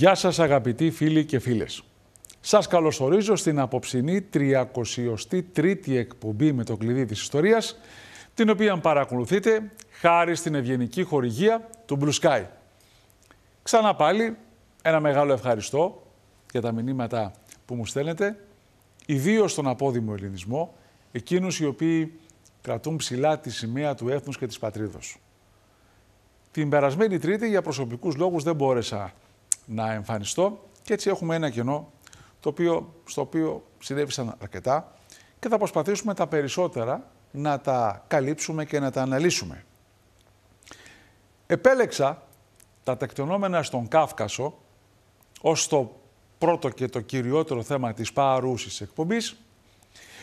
Γεια σας αγαπητοί φίλοι και φίλες. Σας καλωσορίζω στην αποψινη 303 33η εκπομπή με το κλειδί της ιστορίας, την οποία παρακολουθείτε χάρη στην ευγενική χορηγία του Blue Sky. Ξανά πάλι ένα μεγάλο ευχαριστώ για τα μηνύματα που μου στέλνετε, ιδίως στον απόδημο ελληνισμό, εκείνους οι οποίοι κρατούν ψηλά τη σημαία του έθνους και της πατρίδος. Την περασμένη Τρίτη για προσωπικούς λόγους δεν μπόρεσα να εμφανιστώ και έτσι έχουμε ένα κενό το οποίο, στο οποίο συνέβησαν αρκετά και θα προσπαθήσουμε τα περισσότερα να τα καλύψουμε και να τα αναλύσουμε. Επέλεξα τα τεκτενόμενα στον Κάφκασο ως το πρώτο και το κυριότερο θέμα της παρούσης εκπομπής,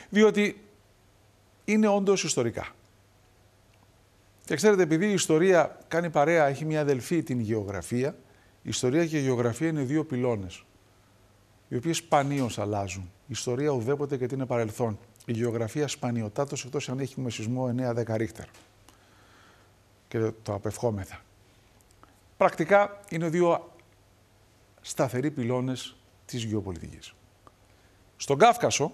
διότι είναι όντως ιστορικά. Και ξέρετε, επειδή η ιστορία κάνει παρέα, έχει μια αδελφή την γεωγραφία, η ιστορία και η γεωγραφία είναι δύο πυλώνες, οι οποίες σπανίως αλλάζουν. Η ιστορία ουδέποτε γιατί είναι παρελθόν. Η γεωγραφία σπανιωτάτω εκτός αν έχουμε σεισμό 9-10 ρίχτερ. Και το απευχόμεθα. Πρακτικά είναι δύο σταθεροί πυλώνες της γεωπολιτικής. Στον Κάφκασο,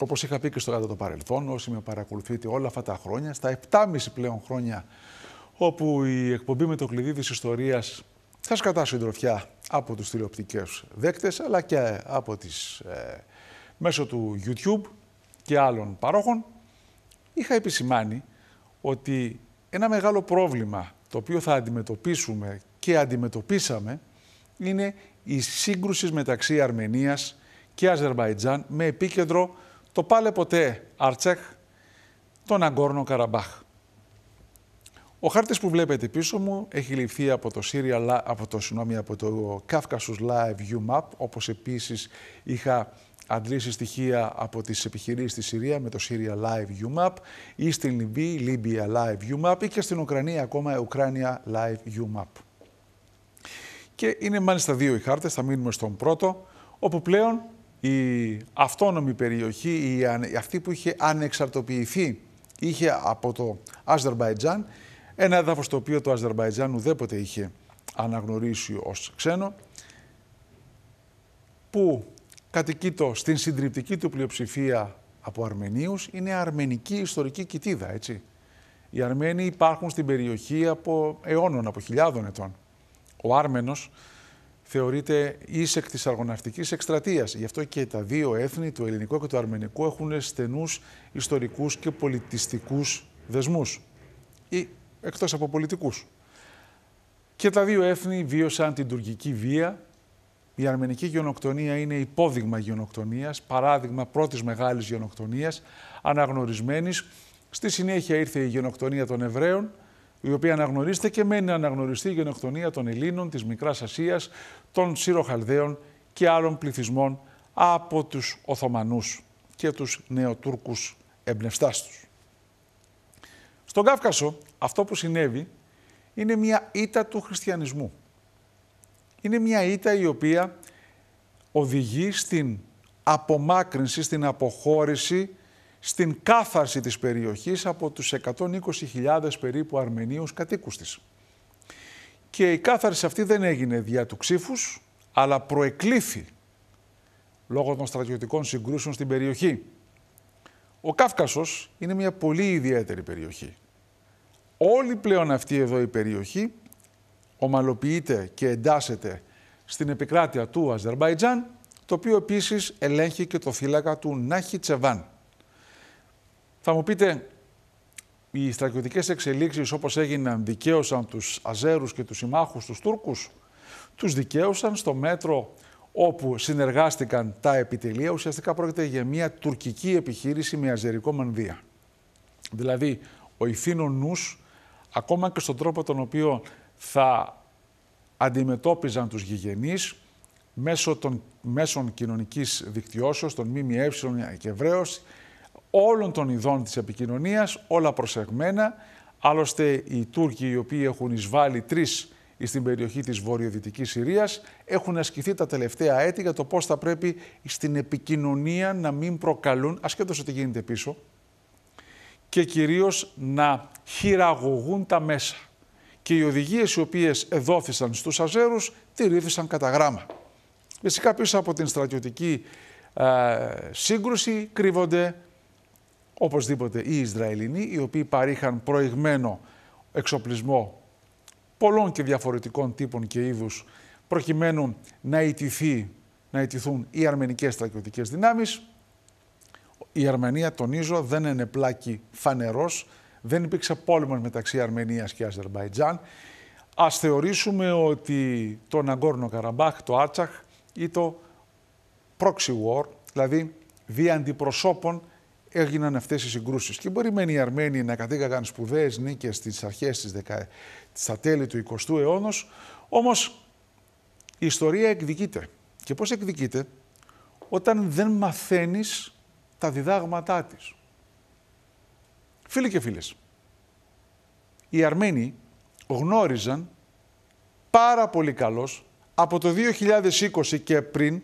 Όπως είχα πει και στο κατά το παρελθόν, όσοι με παρακολουθείτε όλα αυτά τα χρόνια, στα 7,5 πλέον χρόνια, όπου η εκπομπή με το κλειδί της ιστορίας θα σκατά συντροφιά από τους τηλεοπτικές δέκτες, αλλά και από τις, ε, μέσω του YouTube και άλλων παρόχων, είχα επισημάνει ότι ένα μεγάλο πρόβλημα το οποίο θα αντιμετωπίσουμε και αντιμετωπίσαμε είναι η σύγκρουση μεταξύ Αρμενίας και Αζερβαϊτζάν με επίκεντρο το πάλε ποτέ Αρτσέχ, τον Αγκόρνο Καραμπάχ. Ο χάρτης που βλέπετε πίσω μου έχει ληφθεί από το, Syria, από το, συγνώμη, από το Live View Map, όπως επίσης είχα αντλήσει στοιχεία από τις επιχειρήσεις στη Συρία με το Syria Live U-Map, ή στην Λιβύη, Libya Live U-Map, ή και στην Ουκρανία ακόμα Ουκρανία Live U-Map. Και είναι μάλιστα δύο οι χάρτες, θα μείνουμε στον πρώτο, όπου πλέον η αυτόνομη περιοχή, η, αυτή που είχε ανεξαρτοποιηθεί, είχε από το Αζερβαϊτζάν, ένα έδαφος το οποίο το Αζερβαϊτζάν ουδέποτε είχε αναγνωρίσει ως ξένο, που κατοικείτο στην συντριπτική του πλειοψηφία από Αρμενίους, είναι αρμενική ιστορική κοιτίδα, έτσι. Οι Αρμένοι υπάρχουν στην περιοχή από αιώνων, από χιλιάδων ετών. Ο Άρμενος θεωρείται ίσεκ της αργοναυτικής εκστρατείας. Γι' αυτό και τα δύο έθνη, το ελληνικό και το αρμενικό, έχουν στενούς ιστορικούς και πολιτιστικούς δεσμούς. Η εκτός από πολιτικούς. Και τα δύο έθνη βίωσαν την τουρκική βία. Η αρμενική γενοκτονία είναι υπόδειγμα γενοκτονίας, παράδειγμα πρώτης μεγάλης γενοκτονίας, αναγνωρισμένης. Στη συνέχεια ήρθε η γενοκτονία των Εβραίων, η οποία αναγνωρίζεται και μένει να η γενοκτονία των Ελλήνων, της Μικράς Ασίας, των Σύροχαλδαίων και άλλων πληθυσμών από τους Οθωμανούς και τους Νεοτούρκους εμπνευστάς τους. Στον Κάφκασο αυτό που συνέβη είναι μια ήττα του χριστιανισμού. Είναι μια ήττα η οποία οδηγεί στην απομάκρυνση, στην αποχώρηση, στην κάθαρση της περιοχής από τους 120.000 περίπου Αρμενίους κατοίκους της. Και η κάθαρση αυτή δεν έγινε δια του ξύφους, αλλά προεκλήθη λόγω των στρατιωτικών συγκρούσεων στην περιοχή. Ο Κάφκασος είναι μια πολύ ιδιαίτερη περιοχή όλη πλέον αυτή εδώ η περιοχή ομαλοποιείται και εντάσσεται στην επικράτεια του Αζερμπαϊτζάν το οποίο επίσης ελέγχει και το φύλακα του Ναχιτσεβάν. Θα μου πείτε, οι στρατιωτικές εξελίξεις όπως έγιναν δικαίωσαν τους Αζέρους και τους συμμάχους τους Τούρκους, τους δικαίωσαν στο μέτρο όπου συνεργάστηκαν τα επιτελεία, ουσιαστικά πρόκειται για μια τουρκική επιχείρηση με αζερικό μανδύα. Δηλαδή, ο Ιθήνο ακόμα και στον τρόπο τον οποίο θα αντιμετώπιζαν τους γηγενείς μέσω των μέσων κοινωνικής δικτυώσεως, των ΜΜΕ και Εβραίος, όλων των ειδών της επικοινωνίας, όλα προσεγμένα. Άλλωστε οι Τούρκοι οι οποίοι έχουν εισβάλει τρεις στην περιοχή της βορειοδυτικής Συρίας έχουν ασκηθεί τα τελευταία έτη για το πώς θα πρέπει στην επικοινωνία να μην προκαλούν, ασχέτως ότι γίνεται πίσω, και κυρίως να χειραγωγούν τα μέσα. Και οι οδηγίες οι οποίες εδόθησαν στους αζέρους τηρήθησαν κατά γράμμα. Φυσικά πίσω από την στρατιωτική ε, σύγκρουση κρύβονται οπωσδήποτε οι Ισραηλινοί, οι οποίοι παρήχαν προηγμένο εξοπλισμό πολλών και διαφορετικών τύπων και είδους, προκειμένου να, ιτηθεί, να ιτηθούν οι αρμενικές στρατιωτικές δυνάμεις, η Αρμενία, τονίζω, δεν είναι πλάκη φανερός. Δεν υπήρξε πόλεμος μεταξύ Αρμενίας και Αζερβαϊτζάν. Ας θεωρήσουμε ότι το Ναγκόρνο Καραμπάχ, το Άτσαχ ή το proxy war, δηλαδή δια αντιπροσώπων έγιναν αυτές οι συγκρούσεις. Και μπορεί μεν οι Αρμένοι να κατήγαγαν σπουδαίες νίκες στις αρχές της στα τέλη του 20ου αιώνα, Όμως, η ιστορία εκδικείται. Και πώς εκδικείται, όταν δεν μαθαίνεις τα διδάγματά της. Φίλοι και φίλες, οι Αρμένοι γνώριζαν πάρα πολύ καλώς από το 2020 και πριν,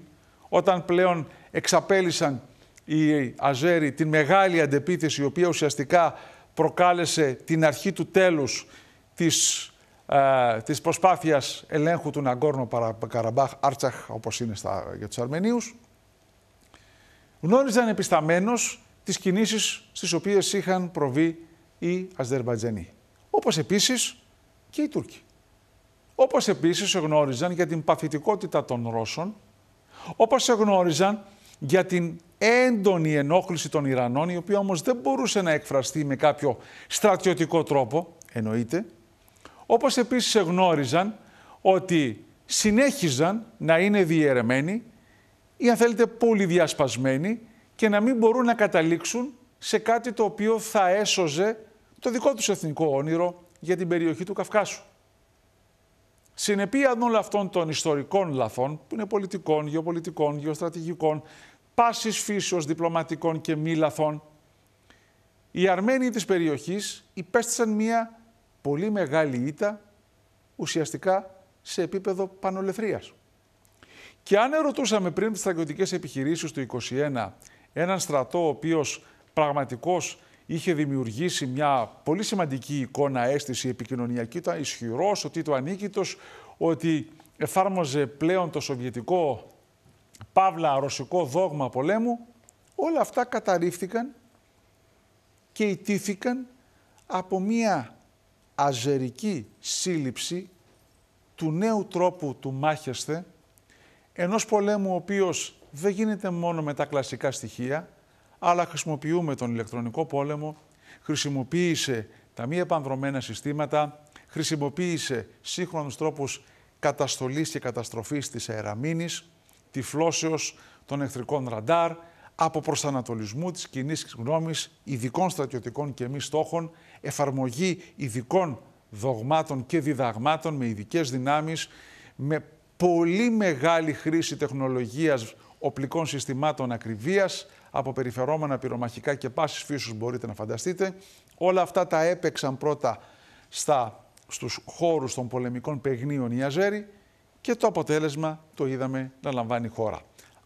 όταν πλέον εξαπέλυσαν οι Αζέρι την μεγάλη αντεπίθεση, η οποία ουσιαστικά προκάλεσε την αρχή του τέλους της, ε, της προσπάθειας ελέγχου του Ναγκόρνο Καραμπάχ, Άρτσαχ, όπως είναι στα, για τους Αρμενίους, γνώριζαν επισταμμένω τις κινήσεις στις οποίες είχαν προβεί οι Αζερβαϊτζανοί. Όπως επίσης και οι Τούρκοι. Όπως επίσης γνώριζαν για την παθητικότητα των Ρώσων, όπως εγνώριζαν για την έντονη ενόχληση των Ιρανών, η οποία όμως δεν μπορούσε να εκφραστεί με κάποιο στρατιωτικό τρόπο, εννοείται, όπως επίσης εγνώριζαν ότι συνέχιζαν να είναι διαιρεμένοι ή αν θέλετε πολύ διασπασμένοι και να μην μπορούν να καταλήξουν σε κάτι το οποίο θα έσωζε το δικό τους εθνικό όνειρο για την περιοχή του Καυκάσου. Συνεπία όλων αυτών των ιστορικών λαθών, που είναι πολιτικών, γεωπολιτικών, γεωστρατηγικών, πάσης φύσεως διπλωματικών και μη λαθών, οι Αρμένοι της περιοχής υπέστησαν μια πολύ μεγάλη ήττα, ουσιαστικά σε επίπεδο πανολεθρίας. Και αν ερωτούσαμε πριν τις στρατιωτικές επιχειρήσεις του 2021, έναν στρατό ο οποίος πραγματικώς είχε δημιουργήσει μια πολύ σημαντική εικόνα αίσθηση επικοινωνιακή, ήταν ισχυρός, ότι το ανίκητος, ότι εφάρμοζε πλέον το σοβιετικό παύλα ρωσικό δόγμα πολέμου, όλα αυτά καταρρίφθηκαν και ιτήθηκαν από μια αζερική σύλληψη του νέου τρόπου του μάχεσθε, Ενός πολέμου ο οποίος δεν γίνεται μόνο με τα κλασικά στοιχεία, αλλά χρησιμοποιούμε τον ηλεκτρονικό πόλεμο, χρησιμοποίησε τα μη επανδρομένα συστήματα, χρησιμοποίησε σύγχρονους τρόπους καταστολής και καταστροφής της τη τυφλώσεως των εχθρικών ραντάρ, από προσανατολισμού της κοινής γνώμης, ειδικών στρατιωτικών και μη στόχων, εφαρμογή ειδικών δογμάτων και διδαγμάτων με ειδικές δυνάμεις με πολύ μεγάλη χρήση τεχνολογίας οπλικών συστημάτων ακριβίας, από περιφερόμενα πυρομαχικά και πάσης φύσους μπορείτε να φανταστείτε. Όλα αυτά τα έπαιξαν πρώτα στα, στους χώρους των πολεμικών παιγνίων οι Αζέρι και το αποτέλεσμα το είδαμε να λαμβάνει η χώρα.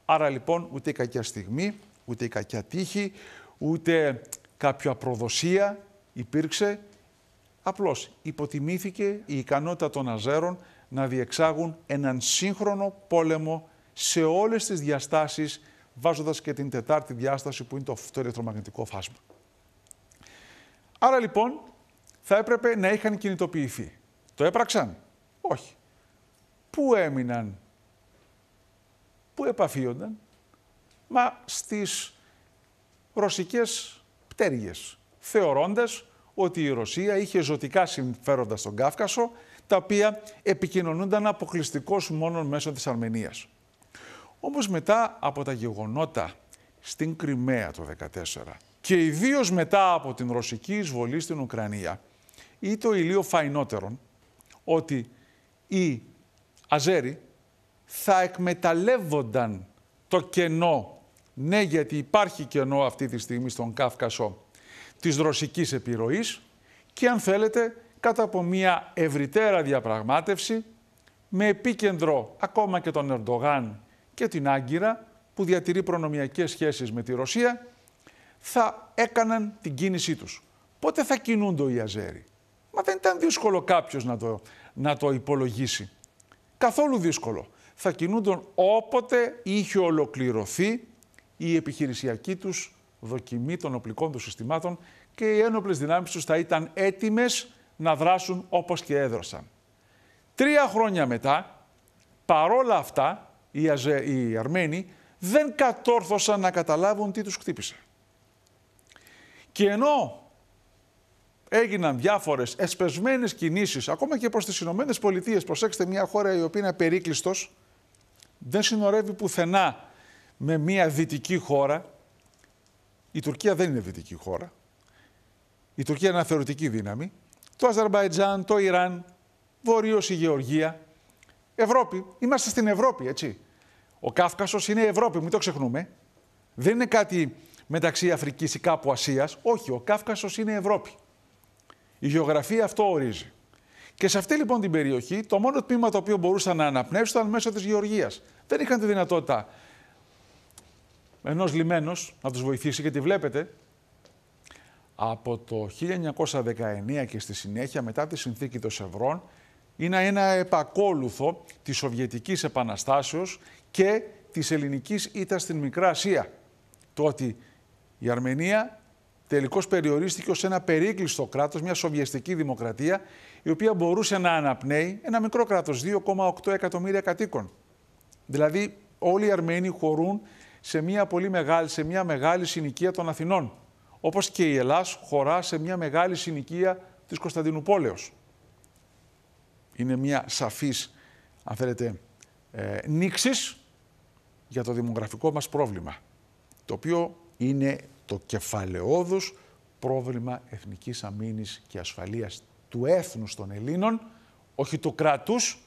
Άρα λοιπόν ούτε η κακιά στιγμή, ούτε η κακιά τύχη, ούτε κάποια προδοσία υπήρξε. Απλώς υποτιμήθηκε η ικανότητα των Αζέρων να διεξάγουν έναν σύγχρονο πόλεμο σε όλες τις διαστάσεις, βάζοντας και την τετάρτη διάσταση που είναι το ηλεκτρομαγνητικό φάσμα. Άρα λοιπόν θα έπρεπε να είχαν κινητοποιηθεί. Το έπραξαν. Όχι. Πού έμειναν, πού επαφίονταν, μα στις ρωσικές πτέρυγες, θεωρώντας ότι η Ρωσία είχε ζωτικά συμφέροντα στον Κάφκασο τα οποία επικοινωνούνταν αποκλειστικώς μόνο μέσω της Αρμενίας. Όμως μετά από τα γεγονότα στην Κρυμαία το 2014 και ιδίως μετά από την ρωσική εισβολή στην Ουκρανία ή το ηλίο φαϊνότερον ότι οι Αζέρι θα εκμεταλλεύονταν το κενό ναι, γιατί υπάρχει κενό αυτή τη στιγμή στον Κάφκασο της ρωσικής επιρροής και αν θέλετε κάτω από μια ευρυτέρα διαπραγμάτευση με επίκεντρο ακόμα και τον Ερντογάν και την Άγκυρα που διατηρεί προνομιακές σχέσεις με τη Ρωσία θα έκαναν την κίνησή τους. Πότε θα κινούνται οι Αζέροι. Μα δεν ήταν δύσκολο κάποιος να το, να το υπολογίσει. Καθόλου δύσκολο. Θα κινούντον όποτε είχε ολοκληρωθεί η επιχειρησιακή τους δοκιμή των οπλικών τους συστημάτων και οι ένοπλες δυνάμεις τους θα ήταν έτοιμες να δράσουν όπως και έδρασαν. Τρία χρόνια μετά, παρόλα αυτά, οι, οι Αρμένοι δεν κατόρθωσαν να καταλάβουν τι τους χτύπησε. Και ενώ έγιναν διάφορες εσπεσμένες κινήσεις, ακόμα και προς τις Ηνωμένες Πολιτείες, προσέξτε μια χώρα η οποία είναι περίκλειστος, δεν συνορεύει πουθενά με μια δυτική χώρα. Η Τουρκία δεν είναι δυτική χώρα. Η Τουρκία είναι ένα δύναμη το Αζερβαϊτζάν, το Ιράν, βορείω η Γεωργία, Ευρώπη. Είμαστε στην Ευρώπη, έτσι. Ο Κάφκασος είναι η Ευρώπη, μην το ξεχνούμε. Δεν είναι κάτι μεταξύ Αφρικής ή κάπου Ασίας. Όχι, ο Κάφκασος είναι Ευρώπη. Η γεωγραφία αυτό ορίζει. Και σε αυτή λοιπόν την περιοχή, το μόνο τμήμα το οποίο μπορούσαν να αναπνεύσουν ήταν μέσω της γεωργίας. Δεν είχαν τη δυνατότητα ενός λιμένος να τους βοηθήσει, γιατί βλέπετε, από το 1919 και στη συνέχεια μετά τη συνθήκη των Σευρών είναι ένα επακόλουθο της Σοβιετικής Επαναστάσεως και της ελληνικής ήττας στην Μικρά Ασία. Το ότι η Αρμενία τελικώς περιορίστηκε ως ένα περίκλειστο κράτος, μια σοβιεστική δημοκρατία, η οποία μπορούσε να αναπνέει ένα μικρό κράτος, 2,8 εκατομμύρια κατοίκων. Δηλαδή όλοι οι Αρμένοι χωρούν σε μια πολύ μεγάλη, σε μια μεγάλη συνοικία των Αθηνών όπως και η Ελλάς χωρά σε μια μεγάλη συνοικία της Κωνσταντινούπολεως. Είναι μια σαφής, αν θέλετε, ε, νήξης για το δημογραφικό μας πρόβλημα, το οποίο είναι το κεφαλαιόδους πρόβλημα εθνικής αμήνης και ασφαλείας του έθνους των Ελλήνων, όχι του κράτους,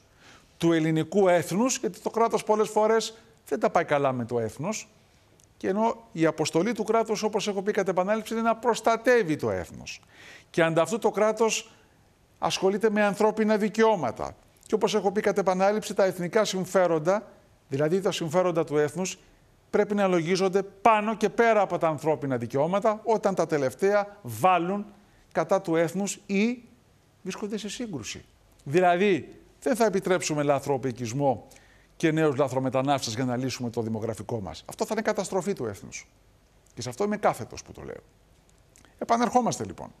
του ελληνικού έθνους, γιατί το κράτος πολλές φορές δεν τα πάει καλά με το έθνος, και ενώ η αποστολή του κράτους, όπως έχω πει κατά επανάληψη, είναι να προστατεύει το έθνος. Και ανταυτού το κράτος ασχολείται με ανθρώπινα δικαιώματα. Και όπως έχω πει κατά επανάληψη, τα εθνικά συμφέροντα, δηλαδή τα συμφέροντα του έθνους, πρέπει να λογίζονται πάνω και πέρα από τα ανθρώπινα δικαιώματα, όταν τα τελευταία βάλουν κατά του έθνους ή βρίσκονται σε σύγκρουση. Δηλαδή, δεν θα επιτρέψουμε λαθροπικισμό, και νέους λαθρομετανάστες για να λύσουμε το δημογραφικό μας. Αυτό θα είναι καταστροφή του έθνους. Και σε αυτό είμαι κάθετος που το λέω. Επανερχόμαστε λοιπόν.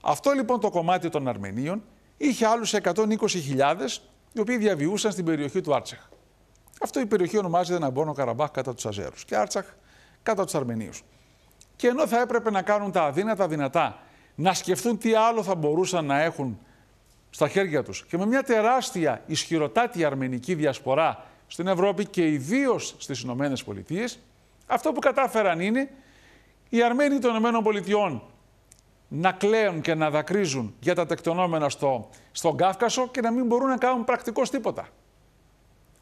Αυτό λοιπόν το κομμάτι των Αρμενίων είχε άλλους 120.000 οι οποίοι διαβιούσαν στην περιοχή του Άρτσεχ. Αυτό η περιοχή ονομάζεται Ναμπόνο Καραμπάχ κατά τους Αζέρους και Άρτσαχ κατά τους Αρμενίους. Και ενώ θα έπρεπε να κάνουν τα αδύνατα δυνατά, να σκεφτούν τι άλλο θα μπορούσαν να έχουν στα χέρια τους και με μια τεράστια ισχυροτάτη αρμενική διασπορά στην Ευρώπη και ιδίως στις Ηνωμένες Πολιτείες, αυτό που κατάφεραν είναι οι Αρμένοι των Ηνωμένων Πολιτειών να κλαίουν και να δακρύζουν για τα τεκτονόμενα στο, στον Κάφκασο και να μην μπορούν να κάνουν πρακτικώς τίποτα.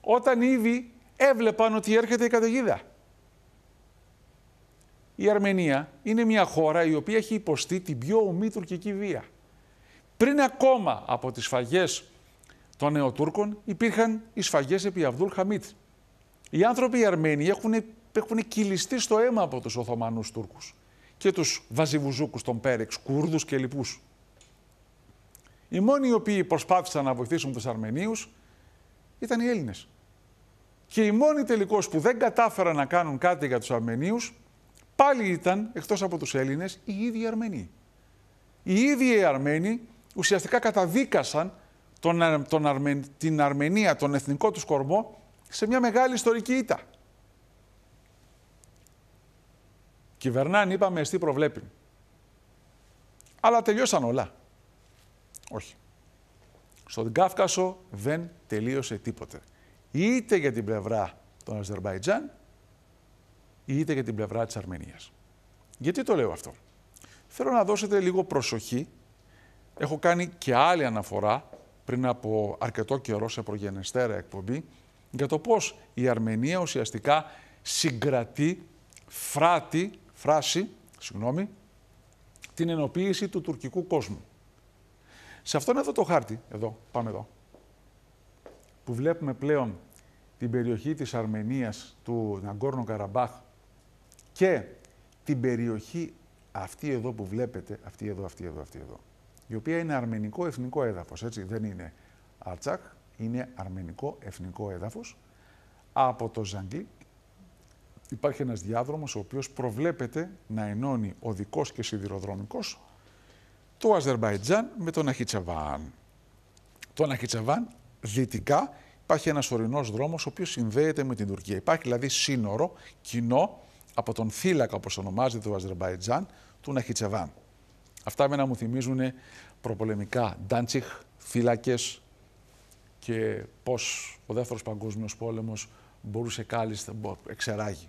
Όταν ήδη έβλεπαν ότι έρχεται η καταιγίδα. Η Αρμενία είναι μια χώρα η οποία έχει υποστεί την πιο ομή τουρκική βία. Πριν ακόμα από τις φαγές των Νεοτούρκων υπήρχαν οι σφαγές επί Αβδούλ Χαμίτ. Οι άνθρωποι οι Αρμένοι έχουν, έχουν κυλιστεί στο αίμα από τους Οθωμανούς Τούρκους και τους Βαζιβουζούκους των Πέρεξ, Κούρδους και λοιπούς. Οι μόνοι οι οποίοι προσπάθησαν να βοηθήσουν τους Αρμενίους ήταν οι Έλληνες. Και οι μόνοι τελικώς που δεν κατάφεραν να κάνουν κάτι για τους Αρμενίους πάλι ήταν, εκτός από τους Έλληνες, οι ίδιοι Αρμένοι. Οι ίδιοι οι Αρμένοι ουσιαστικά καταδίκασαν τον, τον την Αρμενία, τον εθνικό τους κορμό, σε μια μεγάλη ιστορική ήττα. Κυβερνάνε, είπαμε, εστί προβλέπει. Αλλά τελειώσαν όλα. Όχι. Στον Κάφκασο δεν τελείωσε τίποτε. Είτε για την πλευρά των Αζερβαϊτζάν, είτε για την πλευρά της Αρμενίας. Γιατί το λέω αυτό. Θέλω να δώσετε λίγο προσοχή. Έχω κάνει και άλλη αναφορά πριν από αρκετό καιρό σε προγενεστέρα εκπομπή για το πώς η Αρμενία ουσιαστικά συγκρατεί, φράτη, φράση, συγγνώμη, την ενοποίηση του τουρκικού κόσμου. Σε αυτόν εδώ το χάρτη, εδώ, πάμε εδώ, που βλέπουμε πλέον την περιοχή της Αρμενίας, του Ναγκόρνο Καραμπάχ και την περιοχή αυτή εδώ που βλέπετε, αυτή εδώ, αυτή εδώ, αυτή εδώ, η οποία είναι αρμενικό εθνικό έδαφος, έτσι δεν είναι αρτσακ, είναι αρμενικό εθνικό έδαφος. Από το Ζαγκλί. υπάρχει ένας διάδρομος ο οποίος προβλέπεται να ενώνει οδικός και σιδηροδρομικός το Αζερβαϊτζάν με τον Αχιτσεβάν. Το Αχιτσαβάν δυτικά υπάρχει ένας ορεινός δρόμος ο οποίος συνδέεται με την Τουρκία. Υπάρχει δηλαδή σύνορο κοινό από τον θύλακα όπως ονομάζεται το Αζερβαϊτζάν του Ναχιτσεβάν. Αυτά με να μου θυμίζουν προπολεμικά Ντάντσιχ, φύλακες και πώς ο δεύτερος παγκόσμιος πόλεμος μπορούσε κάλλιστα, εξεράγει.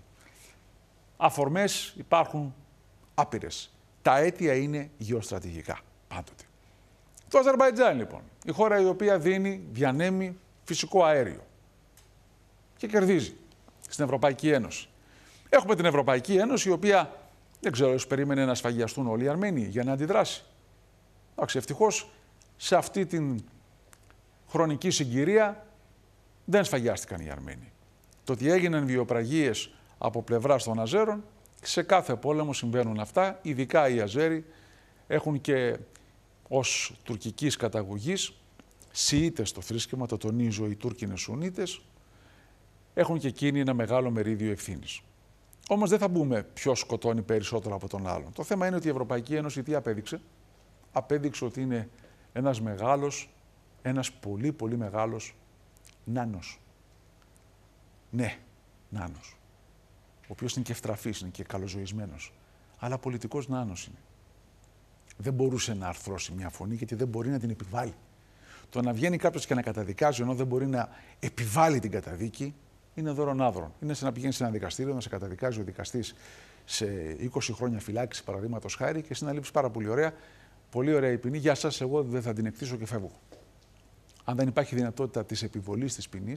Αφορμές υπάρχουν άπειρες. Τα αίτια είναι γεωστρατηγικά πάντοτε. Το Αζερβαϊτζάν λοιπόν, η χώρα η οποία δίνει, διανέμει φυσικό αέριο και κερδίζει στην Ευρωπαϊκή Ένωση. Έχουμε την Ευρωπαϊκή Ένωση η οποία δεν ξέρω, περίμενε να σφαγιαστούν όλοι οι Αρμένοι για να αντιδράσει. Εντάξει, ευτυχώς σε αυτή την χρονική συγκυρία δεν σφαγιάστηκαν οι Αρμένοι. Το ότι έγιναν βιοπραγίες από πλευρά των Αζέρων, σε κάθε πόλεμο συμβαίνουν αυτά, ειδικά οι Αζέροι έχουν και ως τουρκικής καταγωγής, Σιίτε το θρήσκευμα, το τονίζω, οι Τούρκοι είναι έχουν και εκείνοι ένα μεγάλο μερίδιο ευθύνης. Όμως δεν θα μπούμε ποιος σκοτώνει περισσότερο από τον άλλον. Το θέμα είναι ότι η Ευρωπαϊκή Ένωση τι απέδειξε. Απέδειξε ότι είναι ένας μεγάλος, ένας πολύ πολύ μεγάλος νάνος. Ναι, νάνος. Ο οποίος είναι και ευτραφής, είναι και καλοζωισμένος. Αλλά πολιτικός νάνος είναι. Δεν μπορούσε να αρθρώσει μια φωνή γιατί δεν μπορεί να την επιβάλλει. Το να βγαίνει κάποιος και να καταδικάζει ενώ δεν μπορεί να επιβάλλει την καταδίκη είναι άδρων. Είναι σαν να πηγαίνει σε ένα δικαστήριο, να σε καταδικάζει ο δικαστής σε 20 χρόνια φυλάξη, παραδείγματος χάρη, και εσύ να λείψεις πάρα πολύ ωραία. Πολύ ωραία η ποινή. Γεια σας, εγώ δεν θα την εκτίσω και φεύγω. Αν δεν υπάρχει δυνατότητα της επιβολής της ποινής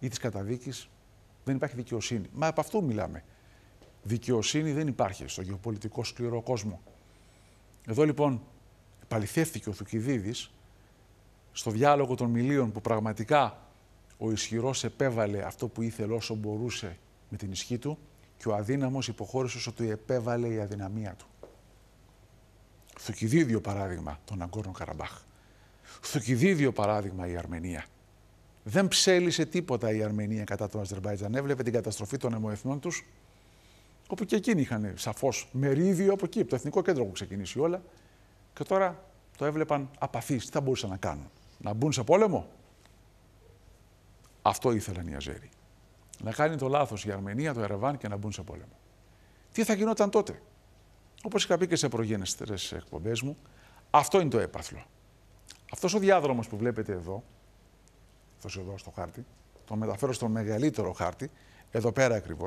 ή τη καταδίκης, δεν υπάρχει δικαιοσύνη. Μα από αυτού μιλάμε. Δικαιοσύνη δεν υπάρχει στο γεωπολιτικό σκληρό κόσμο. Εδώ λοιπόν επαληθεύτηκε ο Θουκυδίδης στο διάλογο των μιλίων που πραγματικά ο ισχυρός επέβαλε αυτό που ήθελε όσο μπορούσε με την ισχύ του και ο αδύναμος υποχώρησε όσο του επέβαλε η αδυναμία του. Θουκυδίδιο παράδειγμα τον Αγκόρνο Καραμπάχ. Θουκυδίδιο παράδειγμα η Αρμενία. Δεν ψέλισε τίποτα η Αρμενία κατά τον Αζερβαϊτζάν. Έβλεπε την καταστροφή των αιμοεθνών τους, όπου και εκείνοι είχαν σαφώς μερίδιο από εκεί, από το εθνικό κέντρο που ξεκινήσει όλα. Και τώρα το έβλεπαν απαθείς. Τι θα μπορούσαν να κάνουν, Να μπουν σε πόλεμο, αυτό ήθελαν οι Αζέροι. Να κάνει το λάθος η Αρμενία, το Ερεβάν και να μπουν σε πόλεμο. Τι θα γινόταν τότε. Όπως είχα πει και σε προγένεστερε εκπομπές μου, αυτό είναι το έπαθλο. Αυτός ο διάδρομος που βλέπετε εδώ, αυτό εδώ στο χάρτη, το μεταφέρω στο μεγαλύτερο χάρτη, εδώ πέρα ακριβώς,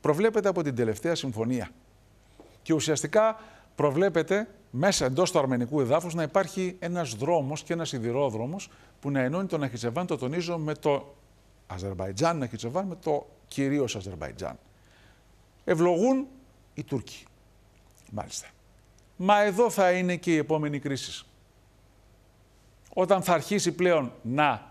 προβλέπεται από την τελευταία συμφωνία. Και ουσιαστικά προβλέπεται μέσα εντός του αρμενικού εδάφους να υπάρχει ένας δρόμος και ένας σιδηρόδρομος που να ενώνει τον Αχισεβάν, το τονίζω, με το Αζερβαϊτζάν να με το κυρίως Αζερβαϊτζάν. Ευλογούν οι Τούρκοι. Μάλιστα. Μα εδώ θα είναι και η επόμενη κρίση. Όταν θα αρχίσει πλέον να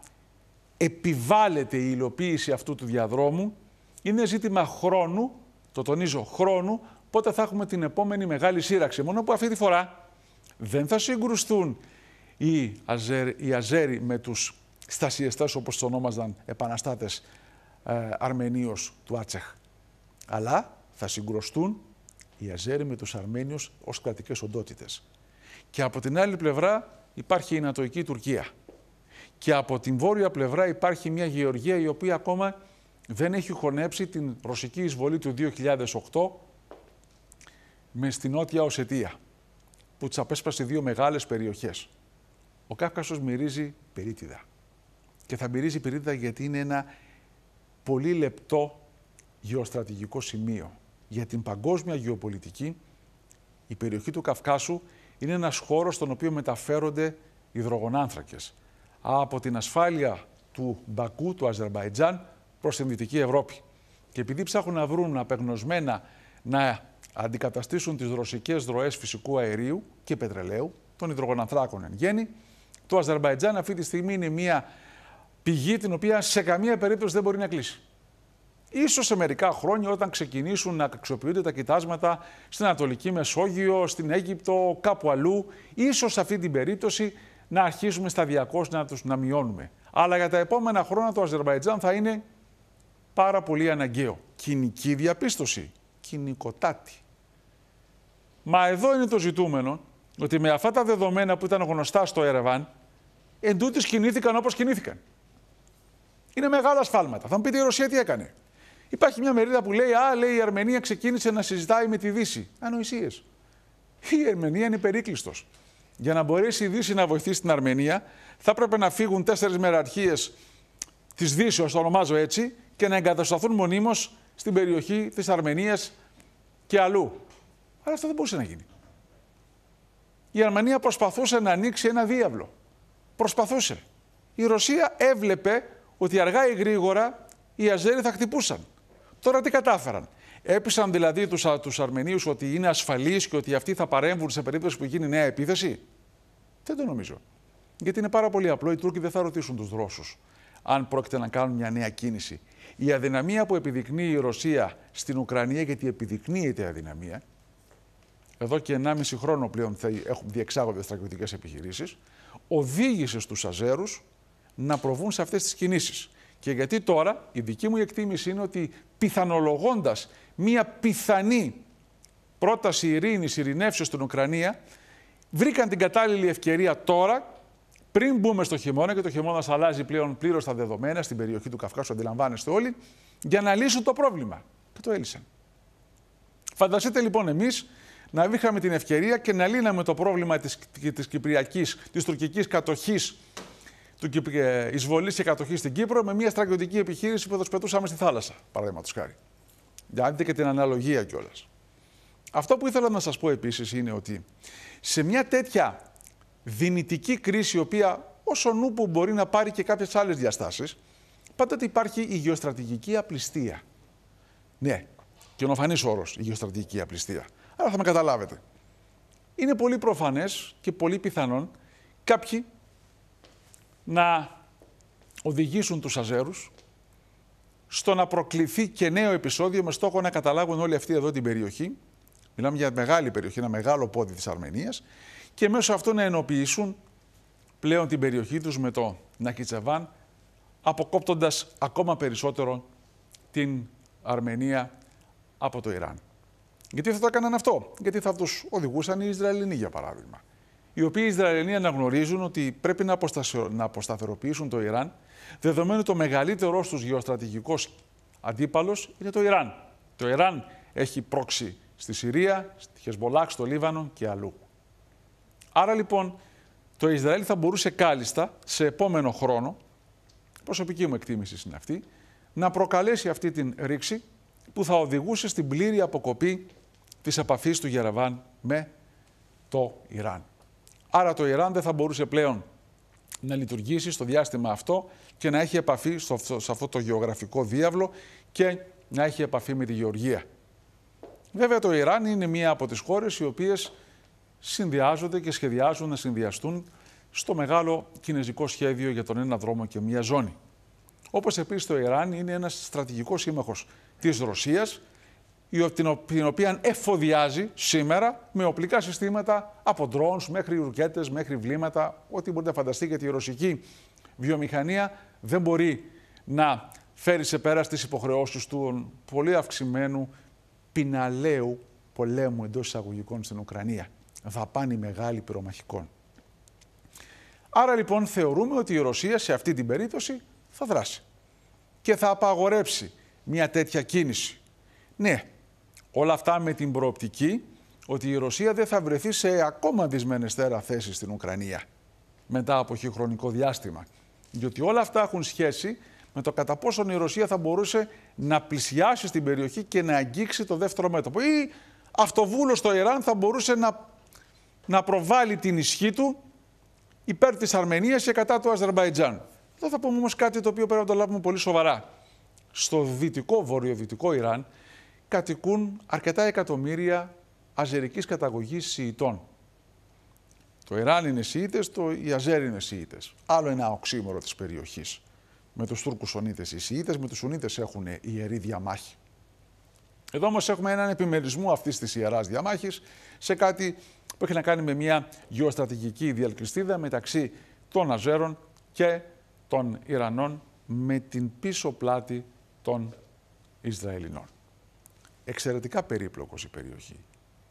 επιβάλλεται η υλοποίηση αυτού του διαδρόμου, είναι ζήτημα χρόνου, το τονίζω χρόνου, πότε θα έχουμε την επόμενη μεγάλη σύραξη. Μόνο που αυτή τη φορά δεν θα συγκρουστούν οι, Αζέρι οι με τους στασιεστές όπως το ονόμαζαν επαναστάτες ε, Αρμενίος του Άτσεχ. Αλλά θα συγκροστούν οι Αζέροι με τους Αρμένιους ως κρατικές οντότητες. Και από την άλλη πλευρά υπάρχει η Νατοϊκή Τουρκία. Και από την βόρεια πλευρά υπάρχει μια Γεωργία η οποία ακόμα δεν έχει χωνέψει την ρωσική εισβολή του 2008 με στην Νότια Οσετία, που τσαπέσπασε δύο μεγάλες περιοχές. Ο Κάφκασος μυρίζει περίτιδα και θα μυρίζει πυρίδα γιατί είναι ένα πολύ λεπτό γεωστρατηγικό σημείο. Για την παγκόσμια γεωπολιτική, η περιοχή του Καυκάσου είναι ένας χώρος στον οποίο μεταφέρονται υδρογονάνθρακες. Από την ασφάλεια του Μπακού, του Αζερμπαϊτζάν, προς την Δυτική Ευρώπη. Και επειδή ψάχνουν να βρουν απεγνωσμένα να αντικαταστήσουν τις ρωσικές δροές φυσικού αερίου και πετρελαίου, των υδρογονανθράκων εν γέννη, το Αζερμπαϊτζάν αυτή τη στιγμή είναι μια πηγή την οποία σε καμία περίπτωση δεν μπορεί να κλείσει. Ίσως σε μερικά χρόνια όταν ξεκινήσουν να αξιοποιούνται τα κοιτάσματα στην Ανατολική Μεσόγειο, στην Αίγυπτο, κάπου αλλού, ίσως σε αυτή την περίπτωση να αρχίσουμε σταδιακώ να τους να μειώνουμε. Αλλά για τα επόμενα χρόνια το Αζερβαϊτζάν θα είναι πάρα πολύ αναγκαίο. Κοινική διαπίστωση, κοινικοτάτη. Μα εδώ είναι το ζητούμενο ότι με αυτά τα δεδομένα που ήταν γνωστά στο Ερεβάν, εντούτοις κινήθηκαν όπως κινήθηκαν είναι μεγάλα σφάλματα. Θα μου πείτε η Ρωσία τι έκανε. Υπάρχει μια μερίδα που λέει, Α, λέει η Αρμενία ξεκίνησε να συζητάει με τη Δύση. Ανοησίες. Η Αρμενία είναι περίκλειστος. Για να μπορέσει η Δύση να βοηθήσει την Αρμενία, θα έπρεπε να φύγουν τέσσερις μεραρχίες της όπω το ονομάζω έτσι, και να εγκατασταθούν μονίμως στην περιοχή της Αρμενίας και αλλού. Αλλά αυτό δεν μπορούσε να γίνει. Η Αρμενία προσπαθούσε να ανοίξει ένα διάβλο. Προσπαθούσε. Η Ρωσία έβλεπε ότι αργά ή γρήγορα οι Αζέροι θα χτυπούσαν. Τώρα τι κατάφεραν. Έπεισαν δηλαδή τους, α, Αρμενίους ότι είναι ασφαλείς και ότι αυτοί θα παρέμβουν σε περίπτωση που γίνει νέα επίθεση. Δεν το νομίζω. Γιατί είναι πάρα πολύ απλό. Οι Τούρκοι δεν θα ρωτήσουν τους Ρώσους αν πρόκειται να κάνουν μια νέα κίνηση. Η αδυναμία που επιδεικνύει η Ρωσία στην Ουκρανία, γιατί επιδεικνύεται η αδυναμία, εδώ και 1,5 χρόνο πλέον θα έχουν διεξάγονται στρατιωτικές επιχειρήσεις, οδήγησε στους αζέρους να προβούν σε αυτές τις κινήσεις. Και γιατί τώρα η δική μου εκτίμηση είναι ότι πιθανολογώντας μία πιθανή πρόταση ειρήνης, ειρηνεύσεως στην Ουκρανία, βρήκαν την κατάλληλη ευκαιρία τώρα, πριν μπούμε στο χειμώνα, και το χειμώνα αλλάζει πλέον πλήρως τα δεδομένα στην περιοχή του Καυκάσου, αντιλαμβάνεστε όλοι, για να λύσουν το πρόβλημα. Και το έλυσαν. Φανταστείτε λοιπόν εμείς να είχαμε την ευκαιρία και να λύναμε το πρόβλημα της της, Κυπριακής, της τουρκικής του εισβολής και κατοχής στην Κύπρο με μια στρατιωτική επιχείρηση που δοσπετούσαμε στη θάλασσα, παραδείγματος χάρη. Για και την αναλογία κιόλας. Αυτό που ήθελα να σας πω επίσης είναι ότι σε μια τέτοια δυνητική κρίση, η οποία όσο νου που μπορεί να πάρει και κάποιες άλλες διαστάσεις, πάντοτε υπάρχει η γεωστρατηγική απληστία. Ναι, καινοφανή όρος η γεωστρατηγική απληστία. Αλλά θα με καταλάβετε. Είναι πολύ προφανές και πολύ πιθανόν κάποιοι να οδηγήσουν τους Αζέρους στο να προκληθεί και νέο επεισόδιο με στόχο να καταλάβουν όλη αυτή εδώ την περιοχή. Μιλάμε για μεγάλη περιοχή, ένα μεγάλο πόδι της Αρμενίας και μέσω αυτού να ενοποιήσουν πλέον την περιοχή τους με το Νακιτσεβάν αποκόπτοντας ακόμα περισσότερο την Αρμενία από το Ιράν. Γιατί θα το έκαναν αυτό. Γιατί θα τους οδηγούσαν οι Ισραηλινοί για παράδειγμα οι οποίοι οι Ισραηλοί αναγνωρίζουν ότι πρέπει να, να αποσταθεροποιήσουν το Ιράν, δεδομένου το μεγαλύτερό τους γεωστρατηγικός αντίπαλος είναι το Ιράν. Το Ιράν έχει πρόξει στη Συρία, στη Χεσμολάχ, στο Λίβανο και αλλού. Άρα λοιπόν το Ισραήλ θα μπορούσε κάλλιστα σε επόμενο χρόνο, προσωπική μου εκτίμηση είναι αυτή, να προκαλέσει αυτή την ρήξη που θα οδηγούσε στην πλήρη αποκοπή της επαφής του Γεραβάν με το Ιράν. Άρα το Ιράν δεν θα μπορούσε πλέον να λειτουργήσει στο διάστημα αυτό και να έχει επαφή σε αυτό το γεωγραφικό διάβλο και να έχει επαφή με τη Γεωργία. Βέβαια το Ιράν είναι μία από τις χώρες οι οποίες συνδυάζονται και σχεδιάζουν να συνδυαστούν στο μεγάλο κινέζικο σχέδιο για τον ένα δρόμο και μία ζώνη. Όπως επίσης το Ιράν είναι ένας στρατηγικός σύμμαχος της Ρωσίας την οποία εφοδιάζει σήμερα με οπλικά συστήματα από ντρόνς μέχρι ρουκέτες, μέχρι βλήματα, ό,τι μπορείτε να φανταστεί γιατί η ρωσική βιομηχανία δεν μπορεί να φέρει σε πέρα τις υποχρεώσεις του πολύ αυξημένου πιναλαίου πολέμου εντός εισαγωγικών στην Ουκρανία. Δαπάνη μεγάλη πυρομαχικών. Άρα λοιπόν θεωρούμε ότι η Ρωσία σε αυτή την περίπτωση θα δράσει και θα απαγορέψει μια τέτοια κίνηση. Ναι, Όλα αυτά με την προοπτική ότι η Ρωσία δεν θα βρεθεί σε ακόμα δυσμενεστέρα θέση στην Ουκρανία μετά από χρονικό διάστημα. Διότι όλα αυτά έχουν σχέση με το κατά πόσον η Ρωσία θα μπορούσε να πλησιάσει στην περιοχή και να αγγίξει το δεύτερο μέτωπο. Ή αυτοβούλος στο Ιράν θα μπορούσε να, να προβάλλει την ισχύ του υπέρ της Αρμενίας και κατά του Αζερμπαϊτζάν. Εδώ θα πούμε όμως κάτι το οποίο πρέπει να το λάβουμε πολύ σοβαρά. Στο δυτικό, βορειοδυτικό Ιράν κατοικούν αρκετά εκατομμύρια αζερικής καταγωγής Σιητών. Το Ιράν είναι Σιήτες, το Ιαζέρ είναι Σιήτες. Άλλο ένα οξύμορο της περιοχής. Με τους Τούρκους Σονίτες οι Σιήτες, με τους Σονίτες έχουν ιερή διαμάχη. Εδώ όμως έχουμε έναν επιμερισμό αυτής της ιεράς διαμάχης σε κάτι που έχει να κάνει με μια γεωστρατηγική διαλκριστίδα μεταξύ των Αζέρων και των Ιρανών με την πίσω πλάτη των Ισραηλινών εξαιρετικά περίπλοκος η περιοχή.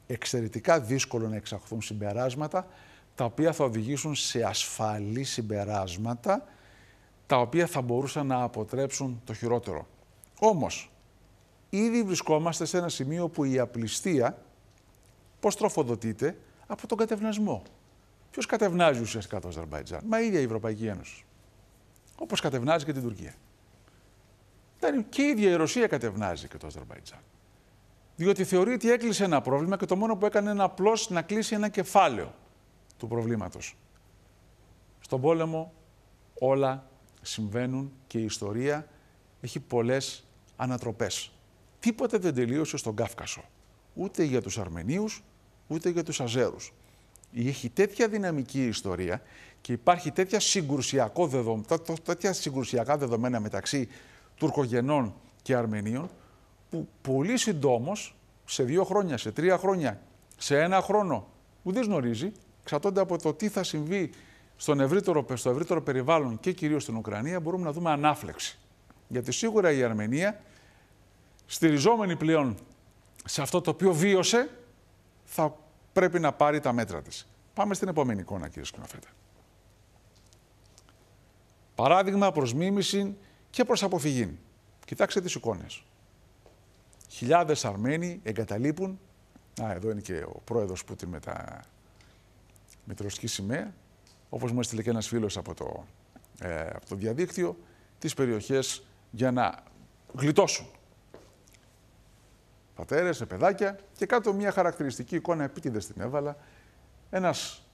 Εξαιρετικά δύσκολο να εξαχθούν συμπεράσματα τα οποία θα οδηγήσουν σε ασφαλή συμπεράσματα τα οποία θα μπορούσαν να αποτρέψουν το χειρότερο. Όμως, ήδη βρισκόμαστε σε ένα σημείο που η απληστία πώς τροφοδοτείται από τον κατευνασμό. Ποιος κατευνάζει ουσιαστικά το Αζερβαϊτζάν, μα η ίδια η Ευρωπαϊκή Ένωση. Όπως κατευνάζει και την Τουρκία. Και η ίδια η Ρωσία κατευνάζει και το Αζερβαϊτζάν διότι θεωρεί ότι έκλεισε ένα πρόβλημα και το μόνο που έκανε είναι απλώς να κλείσει ένα κεφάλαιο του προβλήματος. Στον πόλεμο όλα συμβαίνουν και η ιστορία έχει πολλές ανατροπές. Τίποτε δεν τελείωσε στον Κάφκασο. Ούτε για τους Αρμενίους, ούτε για τους Αζέρους. Έχει τέτοια δυναμική ιστορία και υπάρχει τέτοια, συγκρουσιακό τέτοια συγκρουσιακά δεδομένα μεταξύ Τουρκογενών και Αρμενίων, που πολύ συντόμως, σε δύο χρόνια, σε τρία χρόνια, σε ένα χρόνο, ουδή γνωρίζει, εξαρτώνται από το τι θα συμβεί στον ευρύτερο, στο ευρύτερο περιβάλλον και κυρίως στην Ουκρανία, μπορούμε να δούμε ανάφλεξη. Γιατί σίγουρα η Αρμενία, στηριζόμενη πλέον σε αυτό το οποίο βίωσε, θα πρέπει να πάρει τα μέτρα της. Πάμε στην επόμενη εικόνα, κύριε Σκουναφέτα. Παράδειγμα προς μίμηση και προς αποφυγή. Κοιτάξτε τις εικόνες. Χιλιάδες Αρμένοι εγκαταλείπουν. Α, εδώ είναι και ο πρόεδρος Πούτιν με, τα... με τη σημαία. Όπως μου έστειλε και ένας φίλος από το, ε, διαδίκτυο, τις περιοχές για να γλιτώσουν. Πατέρες, ε, παιδάκια και κάτω μια χαρακτηριστική εικόνα επίτηδες την έβαλα. Ένας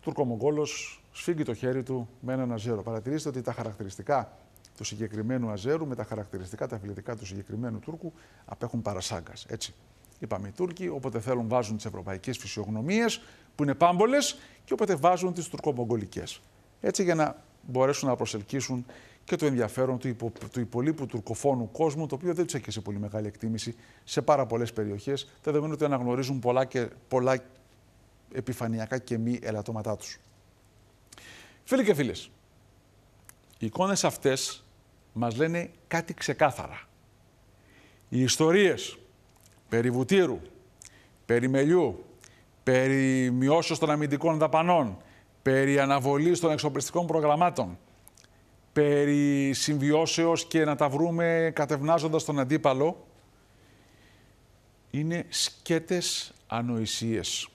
τουρκομογκόλος σφίγγει το χέρι του με έναν αζέρο. Παρατηρήστε ότι τα χαρακτηριστικά του συγκεκριμένου Αζέρου με τα χαρακτηριστικά, τα φιλετικά του συγκεκριμένου Τούρκου απέχουν παρασάγκας. Έτσι. Είπαμε οι Τούρκοι, όποτε θέλουν βάζουν τις ευρωπαϊκές φυσιογνωμίες που είναι πάμπολες και όποτε βάζουν τις τουρκομογγολικές. Έτσι για να μπορέσουν να προσελκύσουν και το ενδιαφέρον του, υπο, του υπολείπου τουρκοφόνου κόσμου, το οποίο δεν τους έχει σε πολύ μεγάλη εκτίμηση σε πάρα πολλές περιοχές, δεδομένου ότι αναγνωρίζουν πολλά, και, πολλά επιφανειακά και μη ελαττώματά τους. Φίλοι και φίλες, οι εικόνες αυτές μας λένε κάτι ξεκάθαρα. Οι ιστορίες περί βουτύρου, περί μελιού, περί μειώσεως των αμυντικών δαπανών, περί αναβολής των εξοπλιστικών προγραμμάτων, περί συμβιώσεως και να τα βρούμε κατευνάζοντας τον αντίπαλο, είναι σκέτες ανοησίες.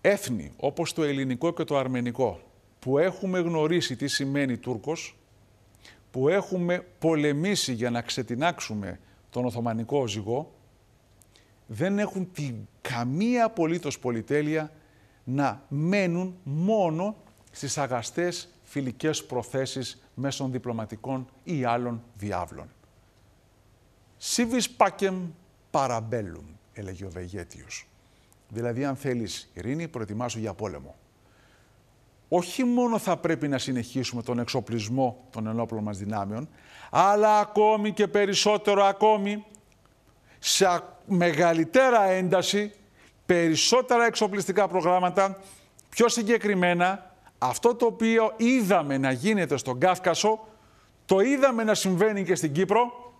Έθνη, όπως το ελληνικό και το αρμενικό, που έχουμε γνωρίσει τι σημαίνει Τούρκος, που έχουμε πολεμήσει για να ξετινάξουμε τον Οθωμανικό ζυγό, δεν έχουν την καμία απολύτως πολυτέλεια να μένουν μόνο στις αγαστές φιλικές προθέσεις μέσων διπλωματικών ή άλλων διάβλων. «Σίβις πάκεμ παραμπέλουμ», έλεγε ο Βεγέτιος. Δηλαδή, αν θέλεις ειρήνη, προετοιμάσου για πόλεμο όχι μόνο θα πρέπει να συνεχίσουμε τον εξοπλισμό των ενόπλων μας δυνάμεων, αλλά ακόμη και περισσότερο ακόμη, σε μεγαλύτερα ένταση, περισσότερα εξοπλιστικά προγράμματα, πιο συγκεκριμένα, αυτό το οποίο είδαμε να γίνεται στον Κάφκασο, το είδαμε να συμβαίνει και στην Κύπρο,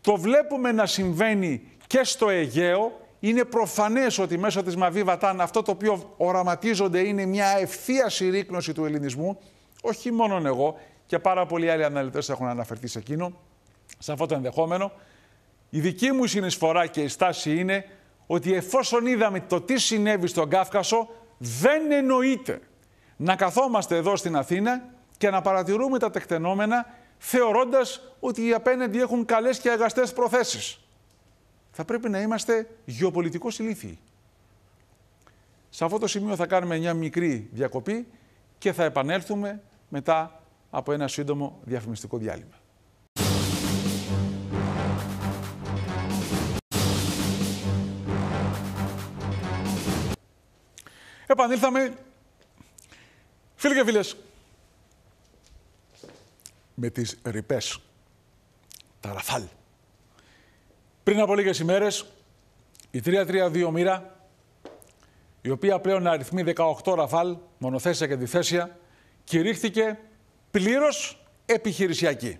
το βλέπουμε να συμβαίνει και στο Αιγαίο είναι προφανές ότι μέσω της Μαβί Βατάν αυτό το οποίο οραματίζονται είναι μια ευθεία συρρήκνωση του ελληνισμού, όχι μόνον εγώ και πάρα πολλοί άλλοι αναλυτές έχουν αναφερθεί σε εκείνο, σε αυτό το ενδεχόμενο. Η δική μου συνεισφορά και η στάση είναι ότι εφόσον είδαμε το τι συνέβη στον Κάφκασο, δεν εννοείται να καθόμαστε εδώ στην Αθήνα και να παρατηρούμε τα τεκτενόμενα θεωρώντας ότι οι απέναντι έχουν καλές και αγαστές προθέσεις θα πρέπει να είμαστε γεωπολιτικώς ηλίθιοι. Σε αυτό το σημείο θα κάνουμε μια μικρή διακοπή και θα επανέλθουμε μετά από ένα σύντομο διαφημιστικό διάλειμμα. Επανήλθαμε. Φίλοι και φίλες, με τις ρηπές, τα ραφάλ, πριν από λίγες ημέρες, η 3-3-2 μοίρα, η οποία πλέον αριθμεί 18 ραφάλ, μονοθέσια και διθέσια, κηρύχθηκε πλήρως επιχειρησιακή.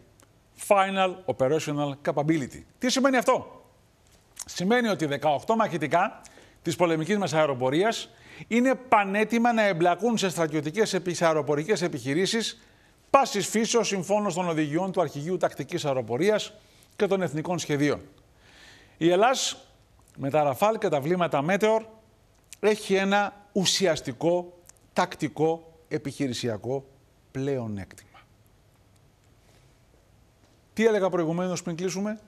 Final Operational Capability. Τι σημαίνει αυτό? Σημαίνει ότι 18 μαχητικά της πολεμικής μας αεροπορίας είναι πανέτοιμα να εμπλακούν σε στρατιωτικές αεροπορικές επιχειρήσεις πάσης φύσεως συμφώνως των οδηγιών του Αρχηγείου Τακτικής Αεροπορίας και των Εθνικών Σχεδίων. Η Ελλάς με τα Ραφάλ και τα βλήματα Μέτεορ έχει ένα ουσιαστικό, τακτικό, επιχειρησιακό πλεονέκτημα. Τι έλεγα προηγουμένως πριν κλείσουμε.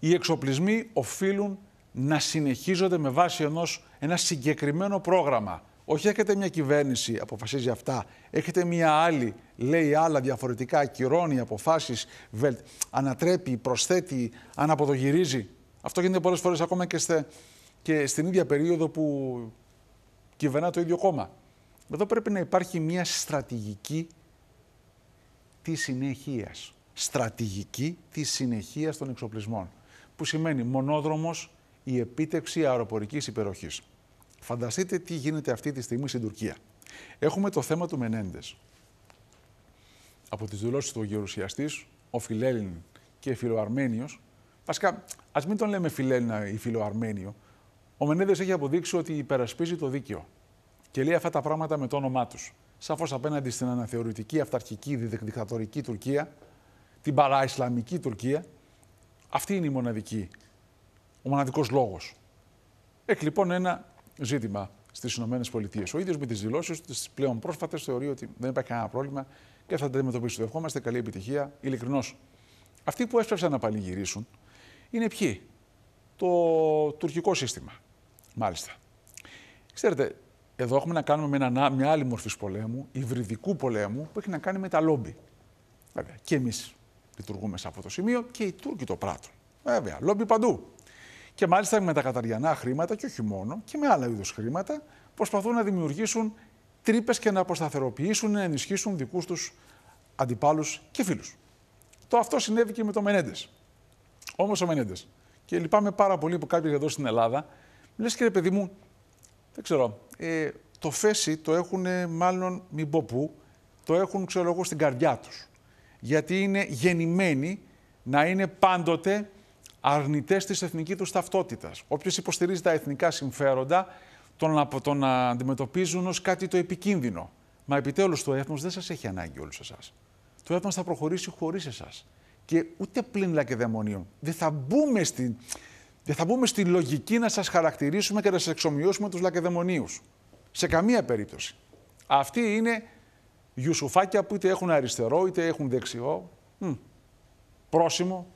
Οι εξοπλισμοί οφείλουν να συνεχίζονται με βάση ενός, ένα συγκεκριμένο πρόγραμμα. Όχι έχετε μια κυβέρνηση, αποφασίζει αυτά. έχετε μια άλλη, λέει άλλα διαφορετικά, ακυρώνει αποφάσεις, ανατρέπει, προσθέτει, αναποδογυρίζει. Αυτό γίνεται πολλές φορές ακόμα και, και στην ίδια περίοδο που κυβερνά το ίδιο κόμμα. Εδώ πρέπει να υπάρχει μια στρατηγική της συνεχείας. Στρατηγική της συνεχείας των εξοπλισμών. Που σημαίνει μονόδρομος η επίτευξη αεροπορικής υπεροχής. Φανταστείτε τι γίνεται αυτή τη στιγμή στην Τουρκία. Έχουμε το θέμα του Μενέντες. Από τις δηλώσεις του γερουσιαστής, ο Φιλέλλην και φιλοαρμένιος. Βασικά, ας μην τον λέμε Φιλέλληνα ή Φιλοαρμένιο. Ο Μενέντες έχει αποδείξει ότι υπερασπίζει το δίκαιο και λέει αυτά τα πράγματα με το όνομά τους. Σαφώς απέναντι στην αναθεωρητική, αυταρχική, δικτατορική Τουρκία, την παραισλαμική Τουρκία. Αυτή είναι η μοναδική, ο μοναδικός λόγος. Έχει λοιπόν ένα ζήτημα στις ΗΠΑ. Ο ίδιος με τις δηλώσεις του, τις πλέον πρόσφατες, θεωρεί ότι δεν υπάρχει κανένα πρόβλημα και θα τα αντιμετωπίσει. Το ευχόμαστε. Καλή επιτυχία. Ειλικρινώς. Αυτοί που έσπευσαν να πανηγυρίσουν είναι ποιοι. Το τουρκικό σύστημα. Μάλιστα. Ξέρετε, εδώ έχουμε να κάνουμε με μια άλλη μορφή πολέμου, υβριδικού πολέμου, που έχει να κάνει με τα λόμπι. Βέβαια, και εμείς λειτουργούμε σε αυτό το σημείο και οι Τούρκοι το πράττουν. Βέβαια, λόμπι παντού. Και μάλιστα με τα καταριανά χρήματα και όχι μόνο, και με άλλα είδους χρήματα, προσπαθούν να δημιουργήσουν τρύπες και να αποσταθεροποιήσουν, να ενισχύσουν δικούς τους αντιπάλους και φίλους. Το αυτό συνέβη και με το Μενέντες. Όμως ο Μενέντες, και λυπάμαι πάρα πολύ που κάποιοι εδώ στην Ελλάδα, λες και παιδί μου, δεν ξέρω, ε, το φέση το έχουν ε, μάλλον μην πω που, το έχουν ξέρω εγώ στην καρδιά τους. Γιατί είναι γεννημένοι να είναι πάντοτε αρνητές της εθνικής τους ταυτότητας. Όποιος υποστηρίζει τα εθνικά συμφέροντα, τον, τον αντιμετωπίζουν ως κάτι το επικίνδυνο. Μα επιτέλους το έθνος δεν σας έχει ανάγκη όλους εσάς. Το έθνος θα προχωρήσει χωρίς εσάς. Και ούτε πλην λακεδαιμονίων. Δεν θα μπούμε στη, δεν θα μπούμε στη λογική να σας χαρακτηρίσουμε και να σας εξομοιώσουμε τους λακεδαιμονίους. Σε καμία περίπτωση. Αυτή είναι γιουσουφάκια που είτε έχουν αριστερό είτε έχουν δεξιό. Μ. Πρόσημο,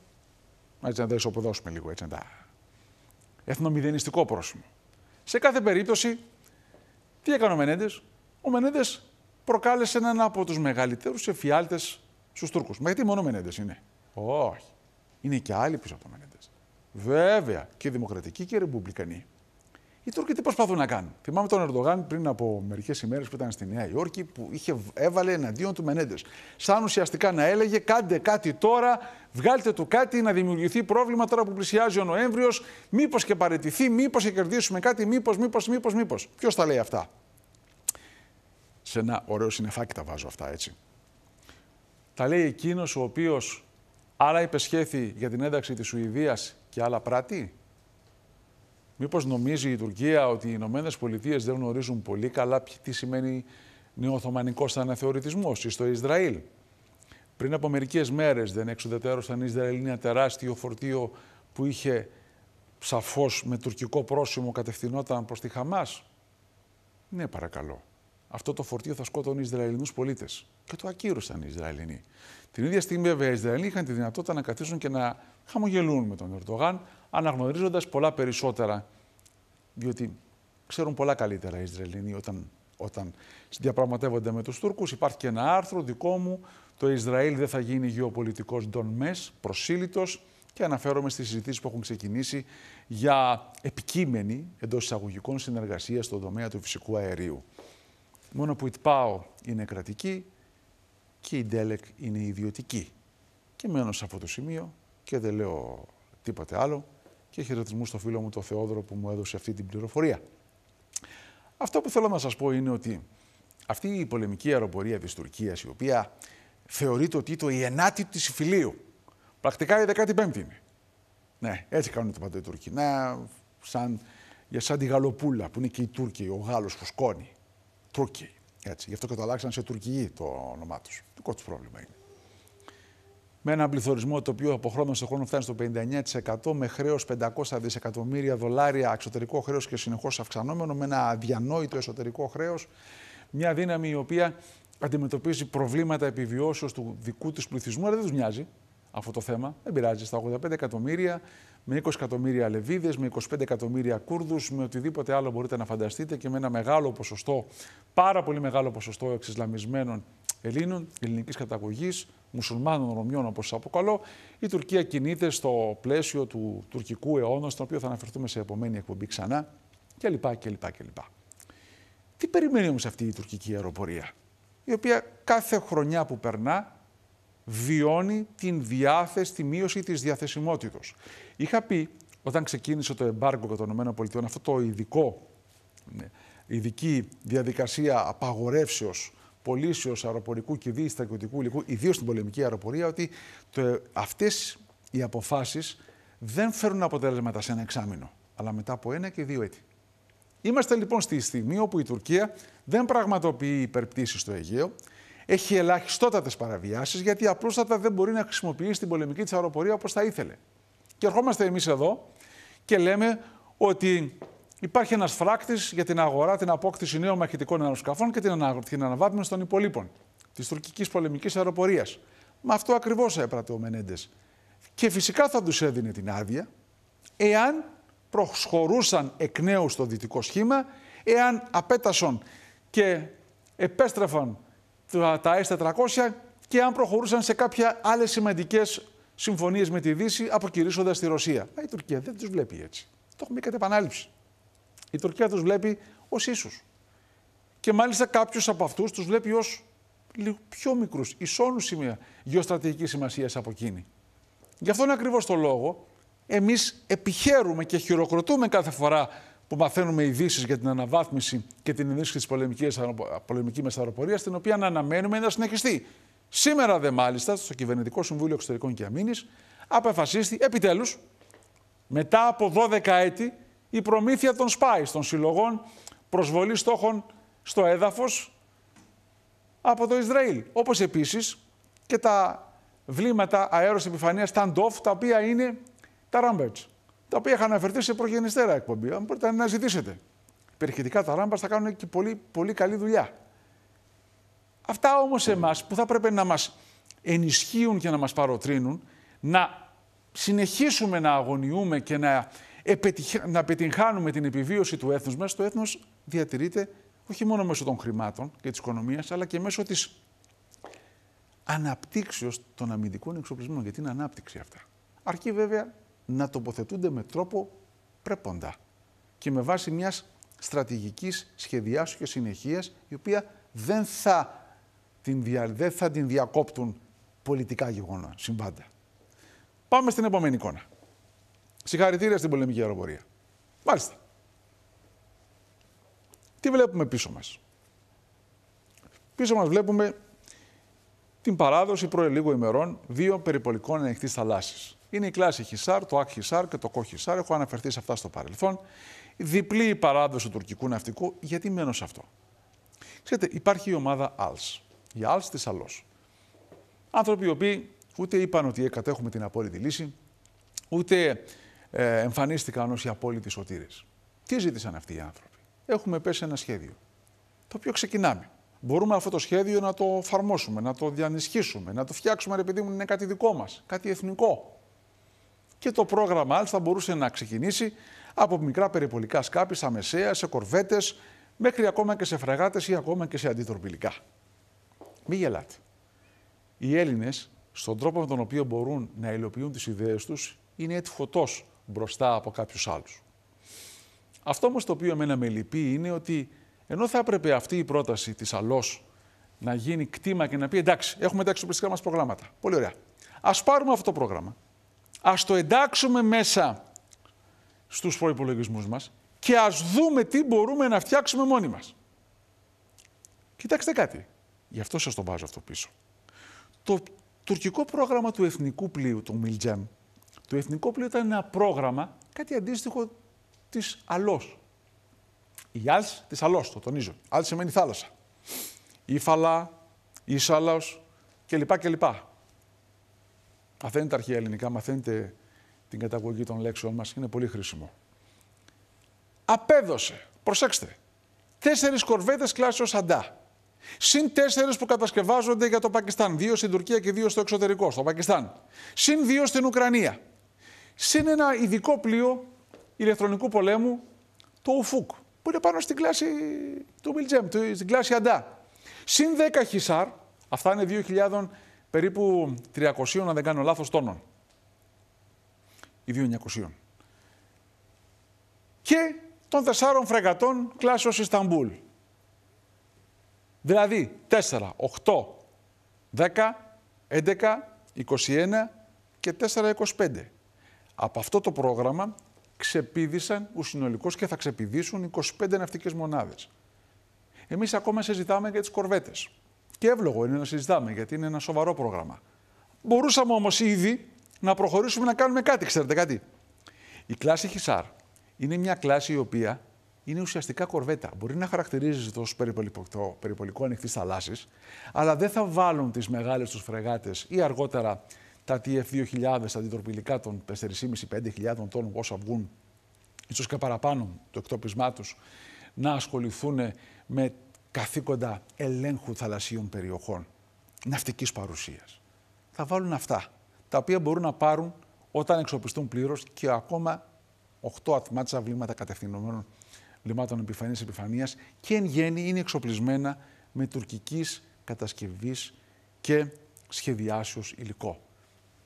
έτσι να τα ισοποδώσουμε λίγο, έτσι να τα... Εθνομηδενιστικό πρόσημο. Σε κάθε περίπτωση, τι έκανε ο Μενέντες. Ο Μενέντες προκάλεσε έναν από τους μεγαλύτερους εφιάλτες στους Τούρκους. Μα γιατί μόνο ο Μενέντες είναι. Όχι. Είναι και άλλοι πίσω από τον Μενέντες. Βέβαια και δημοκρατικοί και ρεπουμπλικανοί. Οι Τούρκοι τι προσπαθούν να κάνουν. Θυμάμαι τον Ερντογάν πριν από μερικές ημέρες που ήταν στη Νέα Υόρκη που είχε, έβαλε εναντίον του Μενέντες. Σαν ουσιαστικά να έλεγε: Κάντε κάτι τώρα, βγάλτε του κάτι να δημιουργηθεί πρόβλημα τώρα που πλησιάζει ο Νοέμβριος. Μήπως και παρετηθεί, μήπως και κερδίσουμε κάτι, μήπως, μήπως, μήπως, μήπως. Ποιος τα λέει αυτά. Σε ένα ωραίο συνεφάκι τα βάζω αυτά έτσι. Τα λέει εκείνος ο οποίος άλλα υπεσχέθη για την ένταξη της Σουηδίας και άλλα πράττει. Μήπως νομίζει η Τουρκία ότι οι Ηνωμένες Πολιτείες δεν γνωρίζουν πολύ καλά τι σημαίνει νεοοθωμανικός αναθεωρητισμός στο Ισραήλ. Πριν από μερικές μέρες δεν εξουδετερώσαν οι Ισραηλοί ένα τεράστιο φορτίο που είχε σαφώς με τουρκικό πρόσημο κατευθυνόταν προς τη Χαμάς. Ναι, παρακαλώ. Αυτό το φορτίο θα σκότωνε Ισραηλινούς πολίτες. Και το ακύρωσαν οι Ισραηλινοί. Την ίδια στιγμή, βέβαια, οι Ισραηλοί είχαν τη δυνατότητα να καθίσουν και να χαμογελούν με τον Ερντογάν, αναγνωρίζοντας πολλά περισσότερα διότι ξέρουν πολλά καλύτερα οι Ισραηλινοί όταν, όταν διαπραγματεύονται με τους Τούρκους. Υπάρχει και ένα άρθρο δικό μου, το Ισραήλ δεν θα γίνει γεωπολιτικός ντον μες, προσήλυτος και αναφέρομαι στις συζητήσεις που έχουν ξεκινήσει για επικείμενη εντός εισαγωγικών συνεργασία στον τομέα του φυσικού αερίου. Μόνο που η ΤΠΑΟ είναι κρατική και η ΝΤΕΛΕΚ είναι ιδιωτική. Και μένω σε αυτό το σημείο και δεν λέω τίποτε άλλο και χαιρετισμού στο φίλο μου τον Θεόδωρο που μου έδωσε αυτή την πληροφορία. Αυτό που θέλω να σας πω είναι ότι αυτή η πολεμική αεροπορία της Τουρκίας, η οποία θεωρείται ότι το η ενάτη της Φιλίου, πρακτικά η 15η είναι. Ναι, έτσι κάνουν το πάντα οι Τούρκοι. σαν, για σαν τη Γαλοπούλα που είναι και οι Τούρκοι, ο Γάλλος που Τούρκοι. Έτσι. Γι' αυτό καταλάξαν σε Τουρκιοί το όνομά τους. Δικό τους πρόβλημα είναι με έναν πληθωρισμό το οποίο από χρόνο σε χρόνο φτάνει στο 59%, με χρέος 500 δισεκατομμύρια δολάρια εξωτερικό χρέος και συνεχώς αυξανόμενο, με ένα αδιανόητο εσωτερικό χρέος. Μια δύναμη η οποία αντιμετωπίζει προβλήματα επιβιώσεως του δικού της πληθυσμού, αλλά δεν τους μοιάζει αυτό το θέμα. Δεν πειράζει. Στα 85 εκατομμύρια, με 20 εκατομμύρια λεβίδες, με 25 εκατομμύρια Κούρδους, με οτιδήποτε άλλο μπορείτε να φανταστείτε και με ένα μεγάλο ποσοστό, πάρα πολύ μεγάλο ποσοστό εξισλαμισμένων Ελλήνων ελληνικής καταγωγής μουσουλμάνων Ρωμιών όπως σας αποκαλώ, η Τουρκία κινείται στο πλαίσιο του τουρκικού αιώνα, στον οποίο θα αναφερθούμε σε επομένη εκπομπή ξανά κλπ. κλπ, κλπ. Τι περιμένει όμως αυτή η τουρκική αεροπορία, η οποία κάθε χρονιά που περνά βιώνει την διάθεση, τη μείωση της διαθεσιμότητος. Είχα πει όταν ξεκίνησε το εμπάργκο κατά των ΗΠΑ, αυτό το ειδικό, ναι, ειδική διαδικασία απαγορεύσεως πωλήσεω αεροπορικού και βίαιης στρατιωτικού υλικού, ιδίως στην πολεμική αεροπορία, ότι αυτές οι αποφάσεις δεν φέρουν αποτέλεσματα σε ένα εξάμεινο, αλλά μετά από ένα και δύο έτη. Είμαστε λοιπόν στη στιγμή όπου η Τουρκία δεν πραγματοποιεί υπερπτήσεις στο Αιγαίο, έχει ελαχιστότατες παραβιάσεις, γιατί απλούστατα δεν μπορεί να χρησιμοποιήσει την πολεμική της αεροπορία όπως θα ήθελε. Και ερχόμαστε εμείς εδώ και λέμε ότι Υπάρχει ένας φράκτης για την αγορά, την απόκτηση νέων μαχητικών αεροσκαφών και την, αναβάθμιση των υπολείπων της τουρκικής πολεμικής αεροπορίας. Μα αυτό ακριβώς έπρατε ο Μενέντες. Και φυσικά θα τους έδινε την άδεια εάν προσχωρούσαν εκ νέου στο δυτικό σχήμα, εάν απέτασαν και επέστρεφαν τα S400 και αν προχωρούσαν σε κάποια άλλες σημαντικές συμφωνίες με τη Δύση, αποκηρύσσοντας τη Ρωσία. Μα η Τουρκία δεν τους βλέπει έτσι. Το έχουμε κατά επανάληψη. Η Τουρκία τους βλέπει ως ίσους. Και μάλιστα κάποιου από αυτούς τους βλέπει ως λίγο πιο μικρούς ισόνους σημεία γεωστρατηγικής σημασίας από εκείνη. Γι' αυτόν ακριβώς το λόγο εμείς επιχαίρουμε και χειροκροτούμε κάθε φορά που μαθαίνουμε ειδήσεις για την αναβάθμιση και την ενίσχυση της πολεμικής, μα στην την οποία αναμένουμε να συνεχιστεί. Σήμερα, δε μάλιστα, στο Κυβερνητικό Συμβούλιο Εξωτερικών και Αμήνης, αποφασίστηκε επιτέλους, μετά από 12 έτη η προμήθεια των σπάις των συλλογών προσβολή στόχων στο έδαφος από το Ισραήλ. Όπως επίσης και τα βλήματα αέρος επιφανείας stand-off, τα οποία είναι τα Rampage, τα οποία είχαν αναφερθεί σε προγενιστέρα εκπομπή. Αν μπορείτε να ζητήσετε. Περιχητικά τα Rampage θα κάνουν και πολύ, πολύ καλή δουλειά. Αυτά όμως εμάς που θα πρέπει να μας ενισχύουν και να μας παροτρύνουν, να συνεχίσουμε να αγωνιούμε και να να πετυχάνουμε την επιβίωση του έθνους μας, το έθνος διατηρείται όχι μόνο μέσω των χρημάτων και της οικονομίας, αλλά και μέσω της αναπτύξεως των αμυντικών εξοπλισμών, γιατί είναι ανάπτυξη αυτά. Αρκεί βέβαια να τοποθετούνται με τρόπο πρέποντα και με βάση μιας στρατηγικής σχεδιάσου και συνεχείας, η οποία δεν θα την, δεν θα την διακόπτουν πολιτικά γεγονότα, συμβάντα. Πάμε στην επόμενη εικόνα. Συγχαρητήρια στην πολεμική αεροπορία. Μάλιστα. Τι βλέπουμε πίσω μας. Πίσω μας βλέπουμε την παράδοση προ λίγο ημερών δύο περιπολικών ανοιχτής θαλάσσης. Είναι η κλάση Χισάρ, το Ακ και το Κο Χισάρ. Έχω αναφερθεί σε αυτά στο παρελθόν. Διπλή η παράδοση του τουρκικού ναυτικού. Γιατί μένω σε αυτό. Ξέρετε, υπάρχει η ομάδα ΑΛΣ. Η ΑΛΣ της ΑΛΟΣ. Άνθρωποι οι οποίοι ούτε είπαν ότι «Ε, κατέχουμε την απόλυτη λύση, ούτε ε, εμφανίστηκαν ως οι απόλυτοι σωτήρες. Τι ζήτησαν αυτοί οι άνθρωποι. Έχουμε πέσει ένα σχέδιο, το οποίο ξεκινάμε. Μπορούμε αυτό το σχέδιο να το εφαρμόσουμε, να το διανισχύσουμε, να το φτιάξουμε, επειδή είναι κάτι δικό μας, κάτι εθνικό. Και το πρόγραμμα άλλωστε θα μπορούσε να ξεκινήσει από μικρά περιπολικά σκάπη, στα μεσαία, σε κορβέτες, μέχρι ακόμα και σε φρεγάτες ή ακόμα και σε αντιτορπιλικά. Μην γελάτε. Οι Έλληνες, στον τρόπο με τον οποίο μπορούν να υλοποιούν τις ιδέες τους, είναι έτυχοτός μπροστά από κάποιους άλλους. Αυτό όμως το οποίο εμένα με λυπεί είναι ότι ενώ θα έπρεπε αυτή η πρόταση της ΑΛΟΣ να γίνει κτήμα και να πει εντάξει, έχουμε τα εξοπλιστικά μας προγράμματα. Πολύ ωραία. Ας πάρουμε αυτό το πρόγραμμα, ας το εντάξουμε μέσα στους προϋπολογισμούς μας και ας δούμε τι μπορούμε να φτιάξουμε μόνοι μας. Κοιτάξτε κάτι. Γι' αυτό σας το βάζω αυτό πίσω. Το τουρκικό πρόγραμμα του εθνικού πλοίου, του Μιλτζέμ, το Εθνικό Πλοίο ήταν ένα πρόγραμμα, κάτι αντίστοιχο της αλός. Η Άλ της Αλός, το τονίζω. ΑΛΣ σημαίνει θάλασσα. Ήφαλα, Ίσαλαος κλπ. κλπ. Μαθαίνετε τα αρχαία ελληνικά, μαθαίνετε την καταγωγή των λέξεων μας, είναι πολύ χρήσιμο. Απέδωσε, προσέξτε, τέσσερις κορβέτες κλάσεως αντά. Συν τέσσερις που κατασκευάζονται για το Πακιστάν. Δύο στην Τουρκία και δύο στο εξωτερικό, στο Πακιστάν. Συν δύο στην Ουκρανία συν ένα ειδικό πλοίο ηλεκτρονικού πολέμου, το Ουφούκ, που είναι πάνω στην κλάση του Μιλτζέμ, στην κλάση Αντά. Συν 10 χισάρ, αυτά είναι 2.000 περίπου 300, αν δεν κάνω λάθος, τόνων. Ή 2.900. Και των τεσσάρων φρεγατών κλάσεως Ισταμπούλ. Δηλαδή 4, 8, 10, 11, 21 και 4, 25. Από αυτό το πρόγραμμα ξεπίδησαν ο συνολικός και θα ξεπηδήσουν 25 ναυτικές μονάδες. Εμείς ακόμα συζητάμε για τις κορβέτες. Και εύλογο είναι να συζητάμε, γιατί είναι ένα σοβαρό πρόγραμμα. Μπορούσαμε όμως ήδη να προχωρήσουμε να κάνουμε κάτι, ξέρετε κάτι. Η κλάση Χισάρ είναι μια κλάση η οποία είναι ουσιαστικά κορβέτα. Μπορεί να χαρακτηρίζεται ω περιπολικό, περιπολικό ανοιχτής θαλάσσης, αλλά δεν θα βάλουν τις μεγάλες τους φρεγάτες ή αργότερα τα TF2000, τα αντιτροπηλικά των 4.500-5.000 τόνων όσα βγουν, ίσως και παραπάνω το εκτόπισμά του, να ασχοληθούν με καθήκοντα ελέγχου θαλασσίων περιοχών, ναυτικής παρουσίας. Θα βάλουν αυτά, τα οποία μπορούν να πάρουν όταν εξοπιστούν πλήρως και ακόμα 8 ατμάτσα βλήματα κατευθυνωμένων λιμάτων επιφανής επιφανεια και εν γέννη είναι εξοπλισμένα με τουρκικής κατασκευής και σχεδιάσεως υλικό.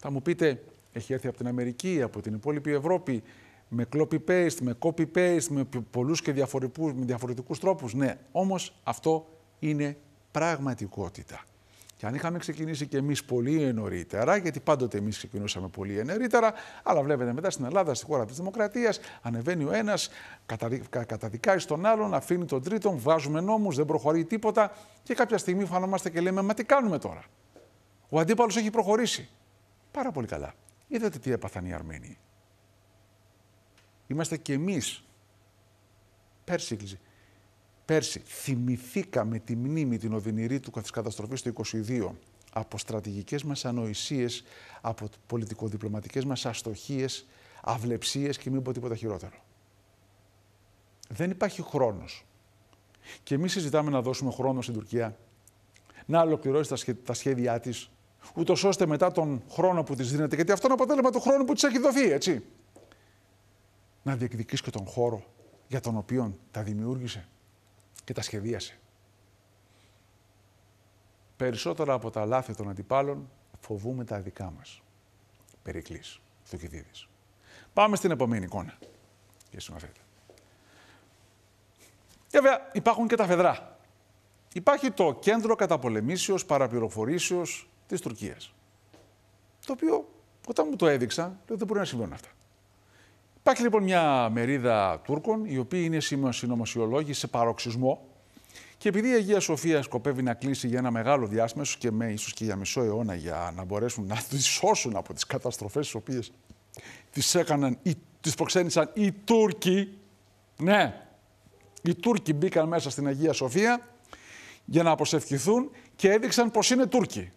Θα μου πείτε, έχει έρθει από την Αμερική, από την υπόλοιπη Ευρώπη, με copy-paste, με copy-paste, με πολλούς και διαφορετικούς, με διαφορετικούς τρόπους. Ναι, όμως αυτό είναι πραγματικότητα. Και αν είχαμε ξεκινήσει και εμείς πολύ νωρίτερα, γιατί πάντοτε εμείς ξεκινούσαμε πολύ νωρίτερα, αλλά βλέπετε μετά στην Ελλάδα, στη χώρα της δημοκρατίας, ανεβαίνει ο ένας, καταδικάει τον άλλον, αφήνει τον τρίτον, βάζουμε νόμους, δεν προχωρεί τίποτα και κάποια στιγμή φανόμαστε και λέμε, μα τι κάνουμε τώρα. Ο αντίπαλος έχει προχωρήσει. Πάρα πολύ καλά. Είδατε τι έπαθαν οι Αρμένοι. Είμαστε κι εμείς. Πέρσι, πέρσι θυμηθήκαμε τη μνήμη την οδυνηρή του καθισκαταστροφής καταστροφής του 22 από στρατηγικές μας ανοησίες, από πολιτικοδιπλωματικές μας αστοχίες, αυλεψίες και μην πω τίποτα χειρότερο. Δεν υπάρχει χρόνος. Και εμείς συζητάμε να δώσουμε χρόνο στην Τουρκία να ολοκληρώσει τα σχέδιά της ούτως ώστε μετά τον χρόνο που της δίνεται, γιατί αυτό είναι αποτέλεσμα του χρόνου που της έχει δοθεί, έτσι. Να διεκδικήσει και τον χώρο για τον οποίο τα δημιούργησε και τα σχεδίασε. Περισσότερα από τα λάθη των αντιπάλων φοβούμε τα δικά μας. Περικλής, Θουκυδίδης. Πάμε στην επόμενη εικόνα. Και συμμαθέτε. Βέβαια, υπάρχουν και τα φεδρά. Υπάρχει το Κέντρο Καταπολεμήσεως Παραπληροφορήσεως της Τουρκίας. Το οποίο όταν μου το έδειξαν, λέω δεν μπορεί να συμβαίνουν αυτά. Υπάρχει λοιπόν μια μερίδα Τούρκων, οι οποίοι είναι συνωμοσιολόγοι σε παροξισμό και επειδή η Αγία Σοφία σκοπεύει να κλείσει για ένα μεγάλο διάστημα, ίσω και ίσως και για μισό αιώνα, για να μπορέσουν να τη σώσουν από τις καταστροφές τις οποίες τις έκαναν ή τις προξένησαν οι Τούρκοι. Ναι, οι Τούρκοι μπήκαν μέσα στην Αγία Σοφία για να αποσευχηθούν και έδειξαν πως είναι Τούρκοι.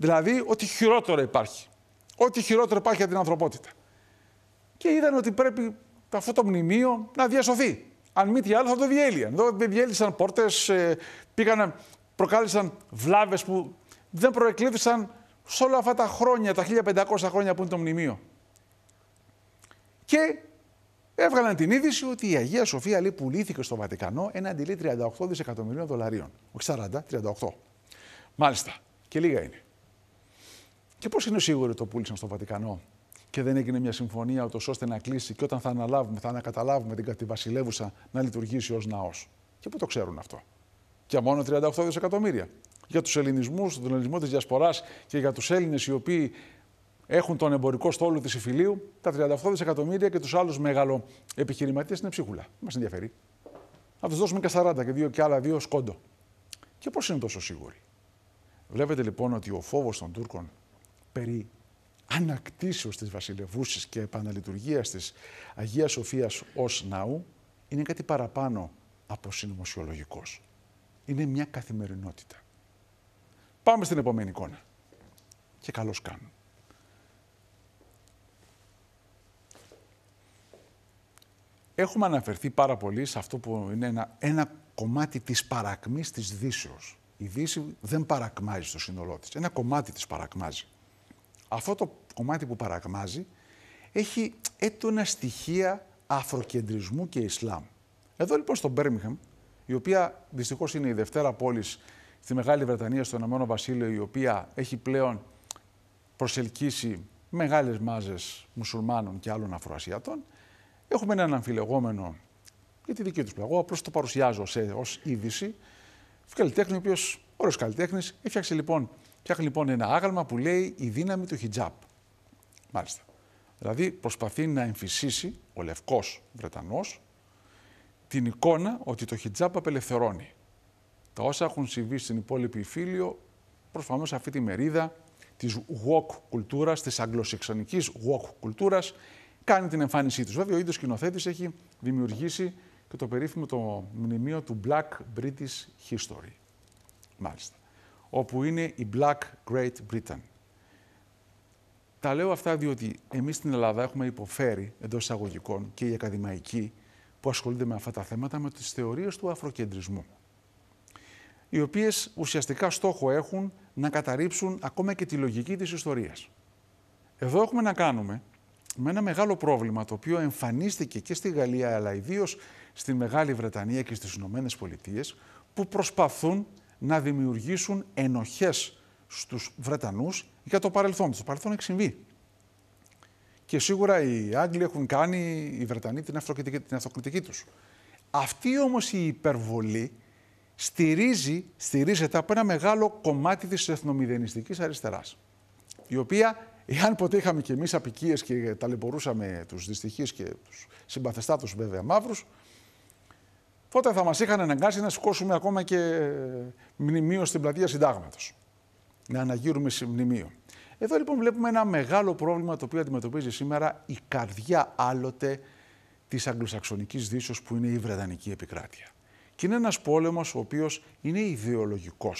Δηλαδή, ό,τι χειρότερο υπάρχει. Ό,τι χειρότερο υπάρχει για την ανθρωπότητα. Και είδαν ότι πρέπει αυτό το μνημείο να διασωθεί. Αν μη τι άλλο, θα το διέλυαν. Εδώ διέλυσαν πόρτες, ε, προκάλεσαν βλάβες που δεν προεκλήθησαν σε όλα αυτά τα χρόνια, τα 1500 χρόνια που είναι το μνημείο. Και έβγαλαν την είδηση ότι η Αγία Σοφία λέει, πουλήθηκε στο Βατικανό ένα έναντι 38 δισεκατομμυρίων δολαρίων. Όχι 40, 38. Μάλιστα. Και λίγα είναι. Και πώς είναι σίγουρο το πούλησαν στο Βατικανό και δεν έγινε μια συμφωνία ούτως ώστε να κλείσει και όταν θα αναλάβουμε, θα ανακαταλάβουμε την, κατηβασιλεύουσα βασιλεύουσα να λειτουργήσει ως ναός. Και πού το ξέρουν αυτό. Και μόνο 38 δισεκατομμύρια. Για τους ελληνισμούς, τον ελληνισμό της διασποράς και για τους Έλληνες οι οποίοι έχουν τον εμπορικό στόλο της Ιφιλίου, τα 38 δισεκατομμύρια και τους άλλους μεγάλο επιχειρηματίε είναι ψίχουλα. Μας ενδιαφέρει. Να τους δώσουμε και 40 και, δύο και άλλα δύο σκόντο. Και πώς είναι τόσο σίγουροι. Βλέπετε λοιπόν ότι ο φόβος των Τούρκων περί ανακτήσεως της βασιλευούσης και επαναλειτουργίας της Αγίας Σοφίας ως ναού είναι κάτι παραπάνω από συνωμοσιολογικός. Είναι μια καθημερινότητα. Πάμε στην επόμενη εικόνα. Και καλώς κάνουν. Έχουμε αναφερθεί πάρα πολύ σε αυτό που είναι ένα, ένα κομμάτι της παρακμής της Δύσεως. Η Δύση δεν παρακμάζει στο σύνολό της. Ένα κομμάτι της παρακμάζει αυτό το κομμάτι που παρακμάζει έχει έτονα στοιχεία αφροκεντρισμού και Ισλάμ. Εδώ λοιπόν στο Μπέρμιχαμ, η οποία δυστυχώς είναι η δευτέρα πόλης στη Μεγάλη Βρετανία, στο Ηνωμένο Βασίλειο, η οποία έχει πλέον προσελκύσει μεγάλες μάζες μουσουλμάνων και άλλων αφροασιατών, έχουμε έναν αμφιλεγόμενο για τη δική τους πλαγό. Απλώς το παρουσιάζω ως είδηση. Καλλιτέχνη, ο οποίος, ωραίος καλλιτέχνης, έφτιαξε λοιπόν Φτιάχνει λοιπόν ένα άγαλμα που λέει η δύναμη του χιτζάπ. Μάλιστα. Δηλαδή προσπαθεί να εμφυσίσει ο λευκός Βρετανός την εικόνα ότι το χιτζάπ απελευθερώνει. Τα όσα έχουν συμβεί στην υπόλοιπη Φίλιο, προφανώς αυτή τη μερίδα της walk κουλτούρας, της αγγλοσεξονικής walk κουλτούρας, κάνει την εμφάνισή τους. Βέβαια, ο ίδιος σκηνοθέτης έχει δημιουργήσει και το περίφημο το μνημείο του Black British History. Μάλιστα όπου είναι η Black Great Britain. Τα λέω αυτά διότι εμείς στην Ελλάδα έχουμε υποφέρει εντός εισαγωγικών και οι ακαδημαϊκοί που ασχολούνται με αυτά τα θέματα με τις θεωρίες του αφροκεντρισμού οι οποίες ουσιαστικά στόχο έχουν να καταρρύψουν ακόμα και τη λογική της ιστορίας. Εδώ έχουμε να κάνουμε με ένα μεγάλο πρόβλημα το οποίο εμφανίστηκε και στη Γαλλία αλλά ιδίως στη Μεγάλη Βρετανία και στις Ηνωμένες Πολιτείες που προσπαθούν να δημιουργήσουν ενοχές στους Βρετανούς για το παρελθόν. Το παρελθόν έχει συμβεί. Και σίγουρα οι Άγγλοι έχουν κάνει, οι Βρετανοί, την αυτοκριτική, την τους. Αυτή όμως η υπερβολή στηρίζει, στηρίζεται από ένα μεγάλο κομμάτι της εθνομιδενιστικής αριστεράς, η οποία, εάν ποτέ είχαμε και εμείς απικίες και ταλαιπωρούσαμε τους δυστυχείς και τους συμπαθεστάτους βέβαια μαύρους, τότε θα μας είχαν αναγκάσει να σηκώσουμε ακόμα και ε, μνημείο στην πλατεία Συντάγματος. Να αναγύρουμε σε μνημείο. Εδώ λοιπόν βλέπουμε ένα μεγάλο πρόβλημα το οποίο αντιμετωπίζει σήμερα η καρδιά άλλοτε της Αγγλοσαξονικής Δύσης, που είναι η Βρετανική επικράτεια. Και είναι ένας πόλεμος ο οποίος είναι ιδεολογικός.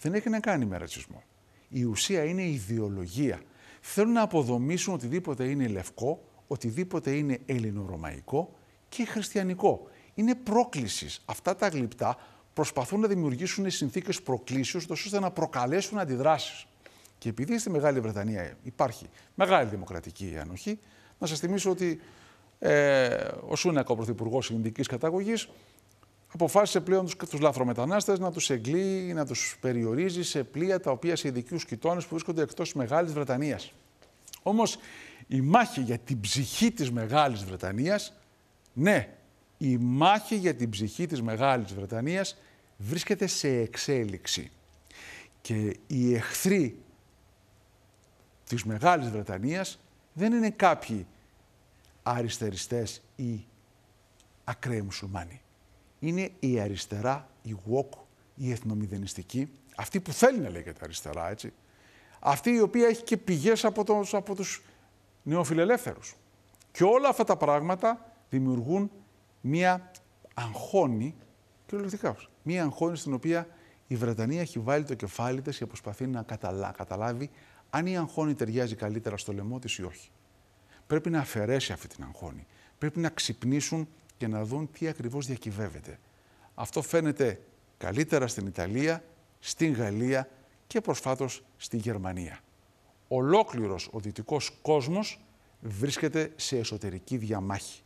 Δεν έχει να κάνει με ρατσισμό. Η ουσία είναι ιδεολογία. Θέλουν να αποδομήσουν οτιδήποτε είναι λευκό, οτιδήποτε είναι ελληνορωμαϊκό και χριστιανικό είναι πρόκλησης. Αυτά τα γλυπτά προσπαθούν να δημιουργήσουν συνθήκες προκλήσεως, ώστε να προκαλέσουν αντιδράσεις. Και επειδή στη Μεγάλη Βρετανία υπάρχει μεγάλη δημοκρατική ανοχή, να σας θυμίσω ότι ε, ο Σούνακ, ο πρωθυπουργός ελληνικής καταγωγής, αποφάσισε πλέον τους τους να τους εγκλεί, να τους περιορίζει σε πλοία τα οποία σε ειδικούς κοιτώνες που βρίσκονται εκτός μεγάλης Βρετανίας. Όμως, η μάχη για την ψυχή της μεγάλης Βρετανίας, ναι, η μάχη για την ψυχή της Μεγάλης Βρετανίας βρίσκεται σε εξέλιξη. Και οι εχθροί της Μεγάλης Βρετανίας δεν είναι κάποιοι αριστεριστές ή ακραίοι μουσουλμάνοι. Είναι η αριστερά, η woke, η εθνομηδενιστική, αυτή που θέλει να λέγεται αριστερά, έτσι. Αυτή η οποία έχει και πηγές από, τους από τους νεοφιλελεύθερους. Και όλα αυτά τα πράγματα δημιουργούν μία αγχώνη, κυριολεκτικά μία αγχώνη στην οποία η Βρετανία έχει βάλει το κεφάλι της και προσπαθεί να καταλά, καταλάβει αν η αγχώνη ταιριάζει καλύτερα στο λαιμό της ή όχι. Πρέπει να αφαιρέσει αυτή την αγχώνη. Πρέπει να ξυπνήσουν και να δουν τι ακριβώς διακυβεύεται. Αυτό φαίνεται καλύτερα στην Ιταλία, στην Γαλλία και προσφάτως στη Γερμανία. Ολόκληρος ο δυτικός κόσμος βρίσκεται σε εσωτερική διαμάχη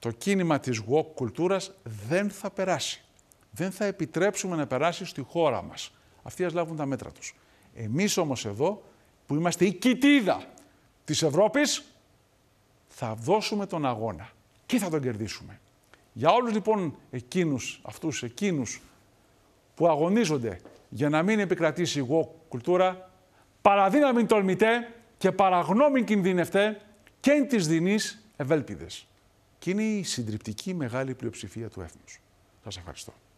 το κίνημα της walk κουλτούρας δεν θα περάσει. Δεν θα επιτρέψουμε να περάσει στη χώρα μας. Αυτοί ας λάβουν τα μέτρα τους. Εμείς όμως εδώ, που είμαστε η κοιτίδα της Ευρώπης, θα δώσουμε τον αγώνα και θα τον κερδίσουμε. Για όλους λοιπόν εκείνους, αυτούς εκείνους που αγωνίζονται για να μην επικρατήσει η walk κουλτούρα, παραδύναμη τολμητέ και παραγνώμη κινδυνευτέ και εν της δεινής ευέλπιδες. Και είναι η συντριπτική μεγάλη πλειοψηφία του έθνους. Σας ευχαριστώ.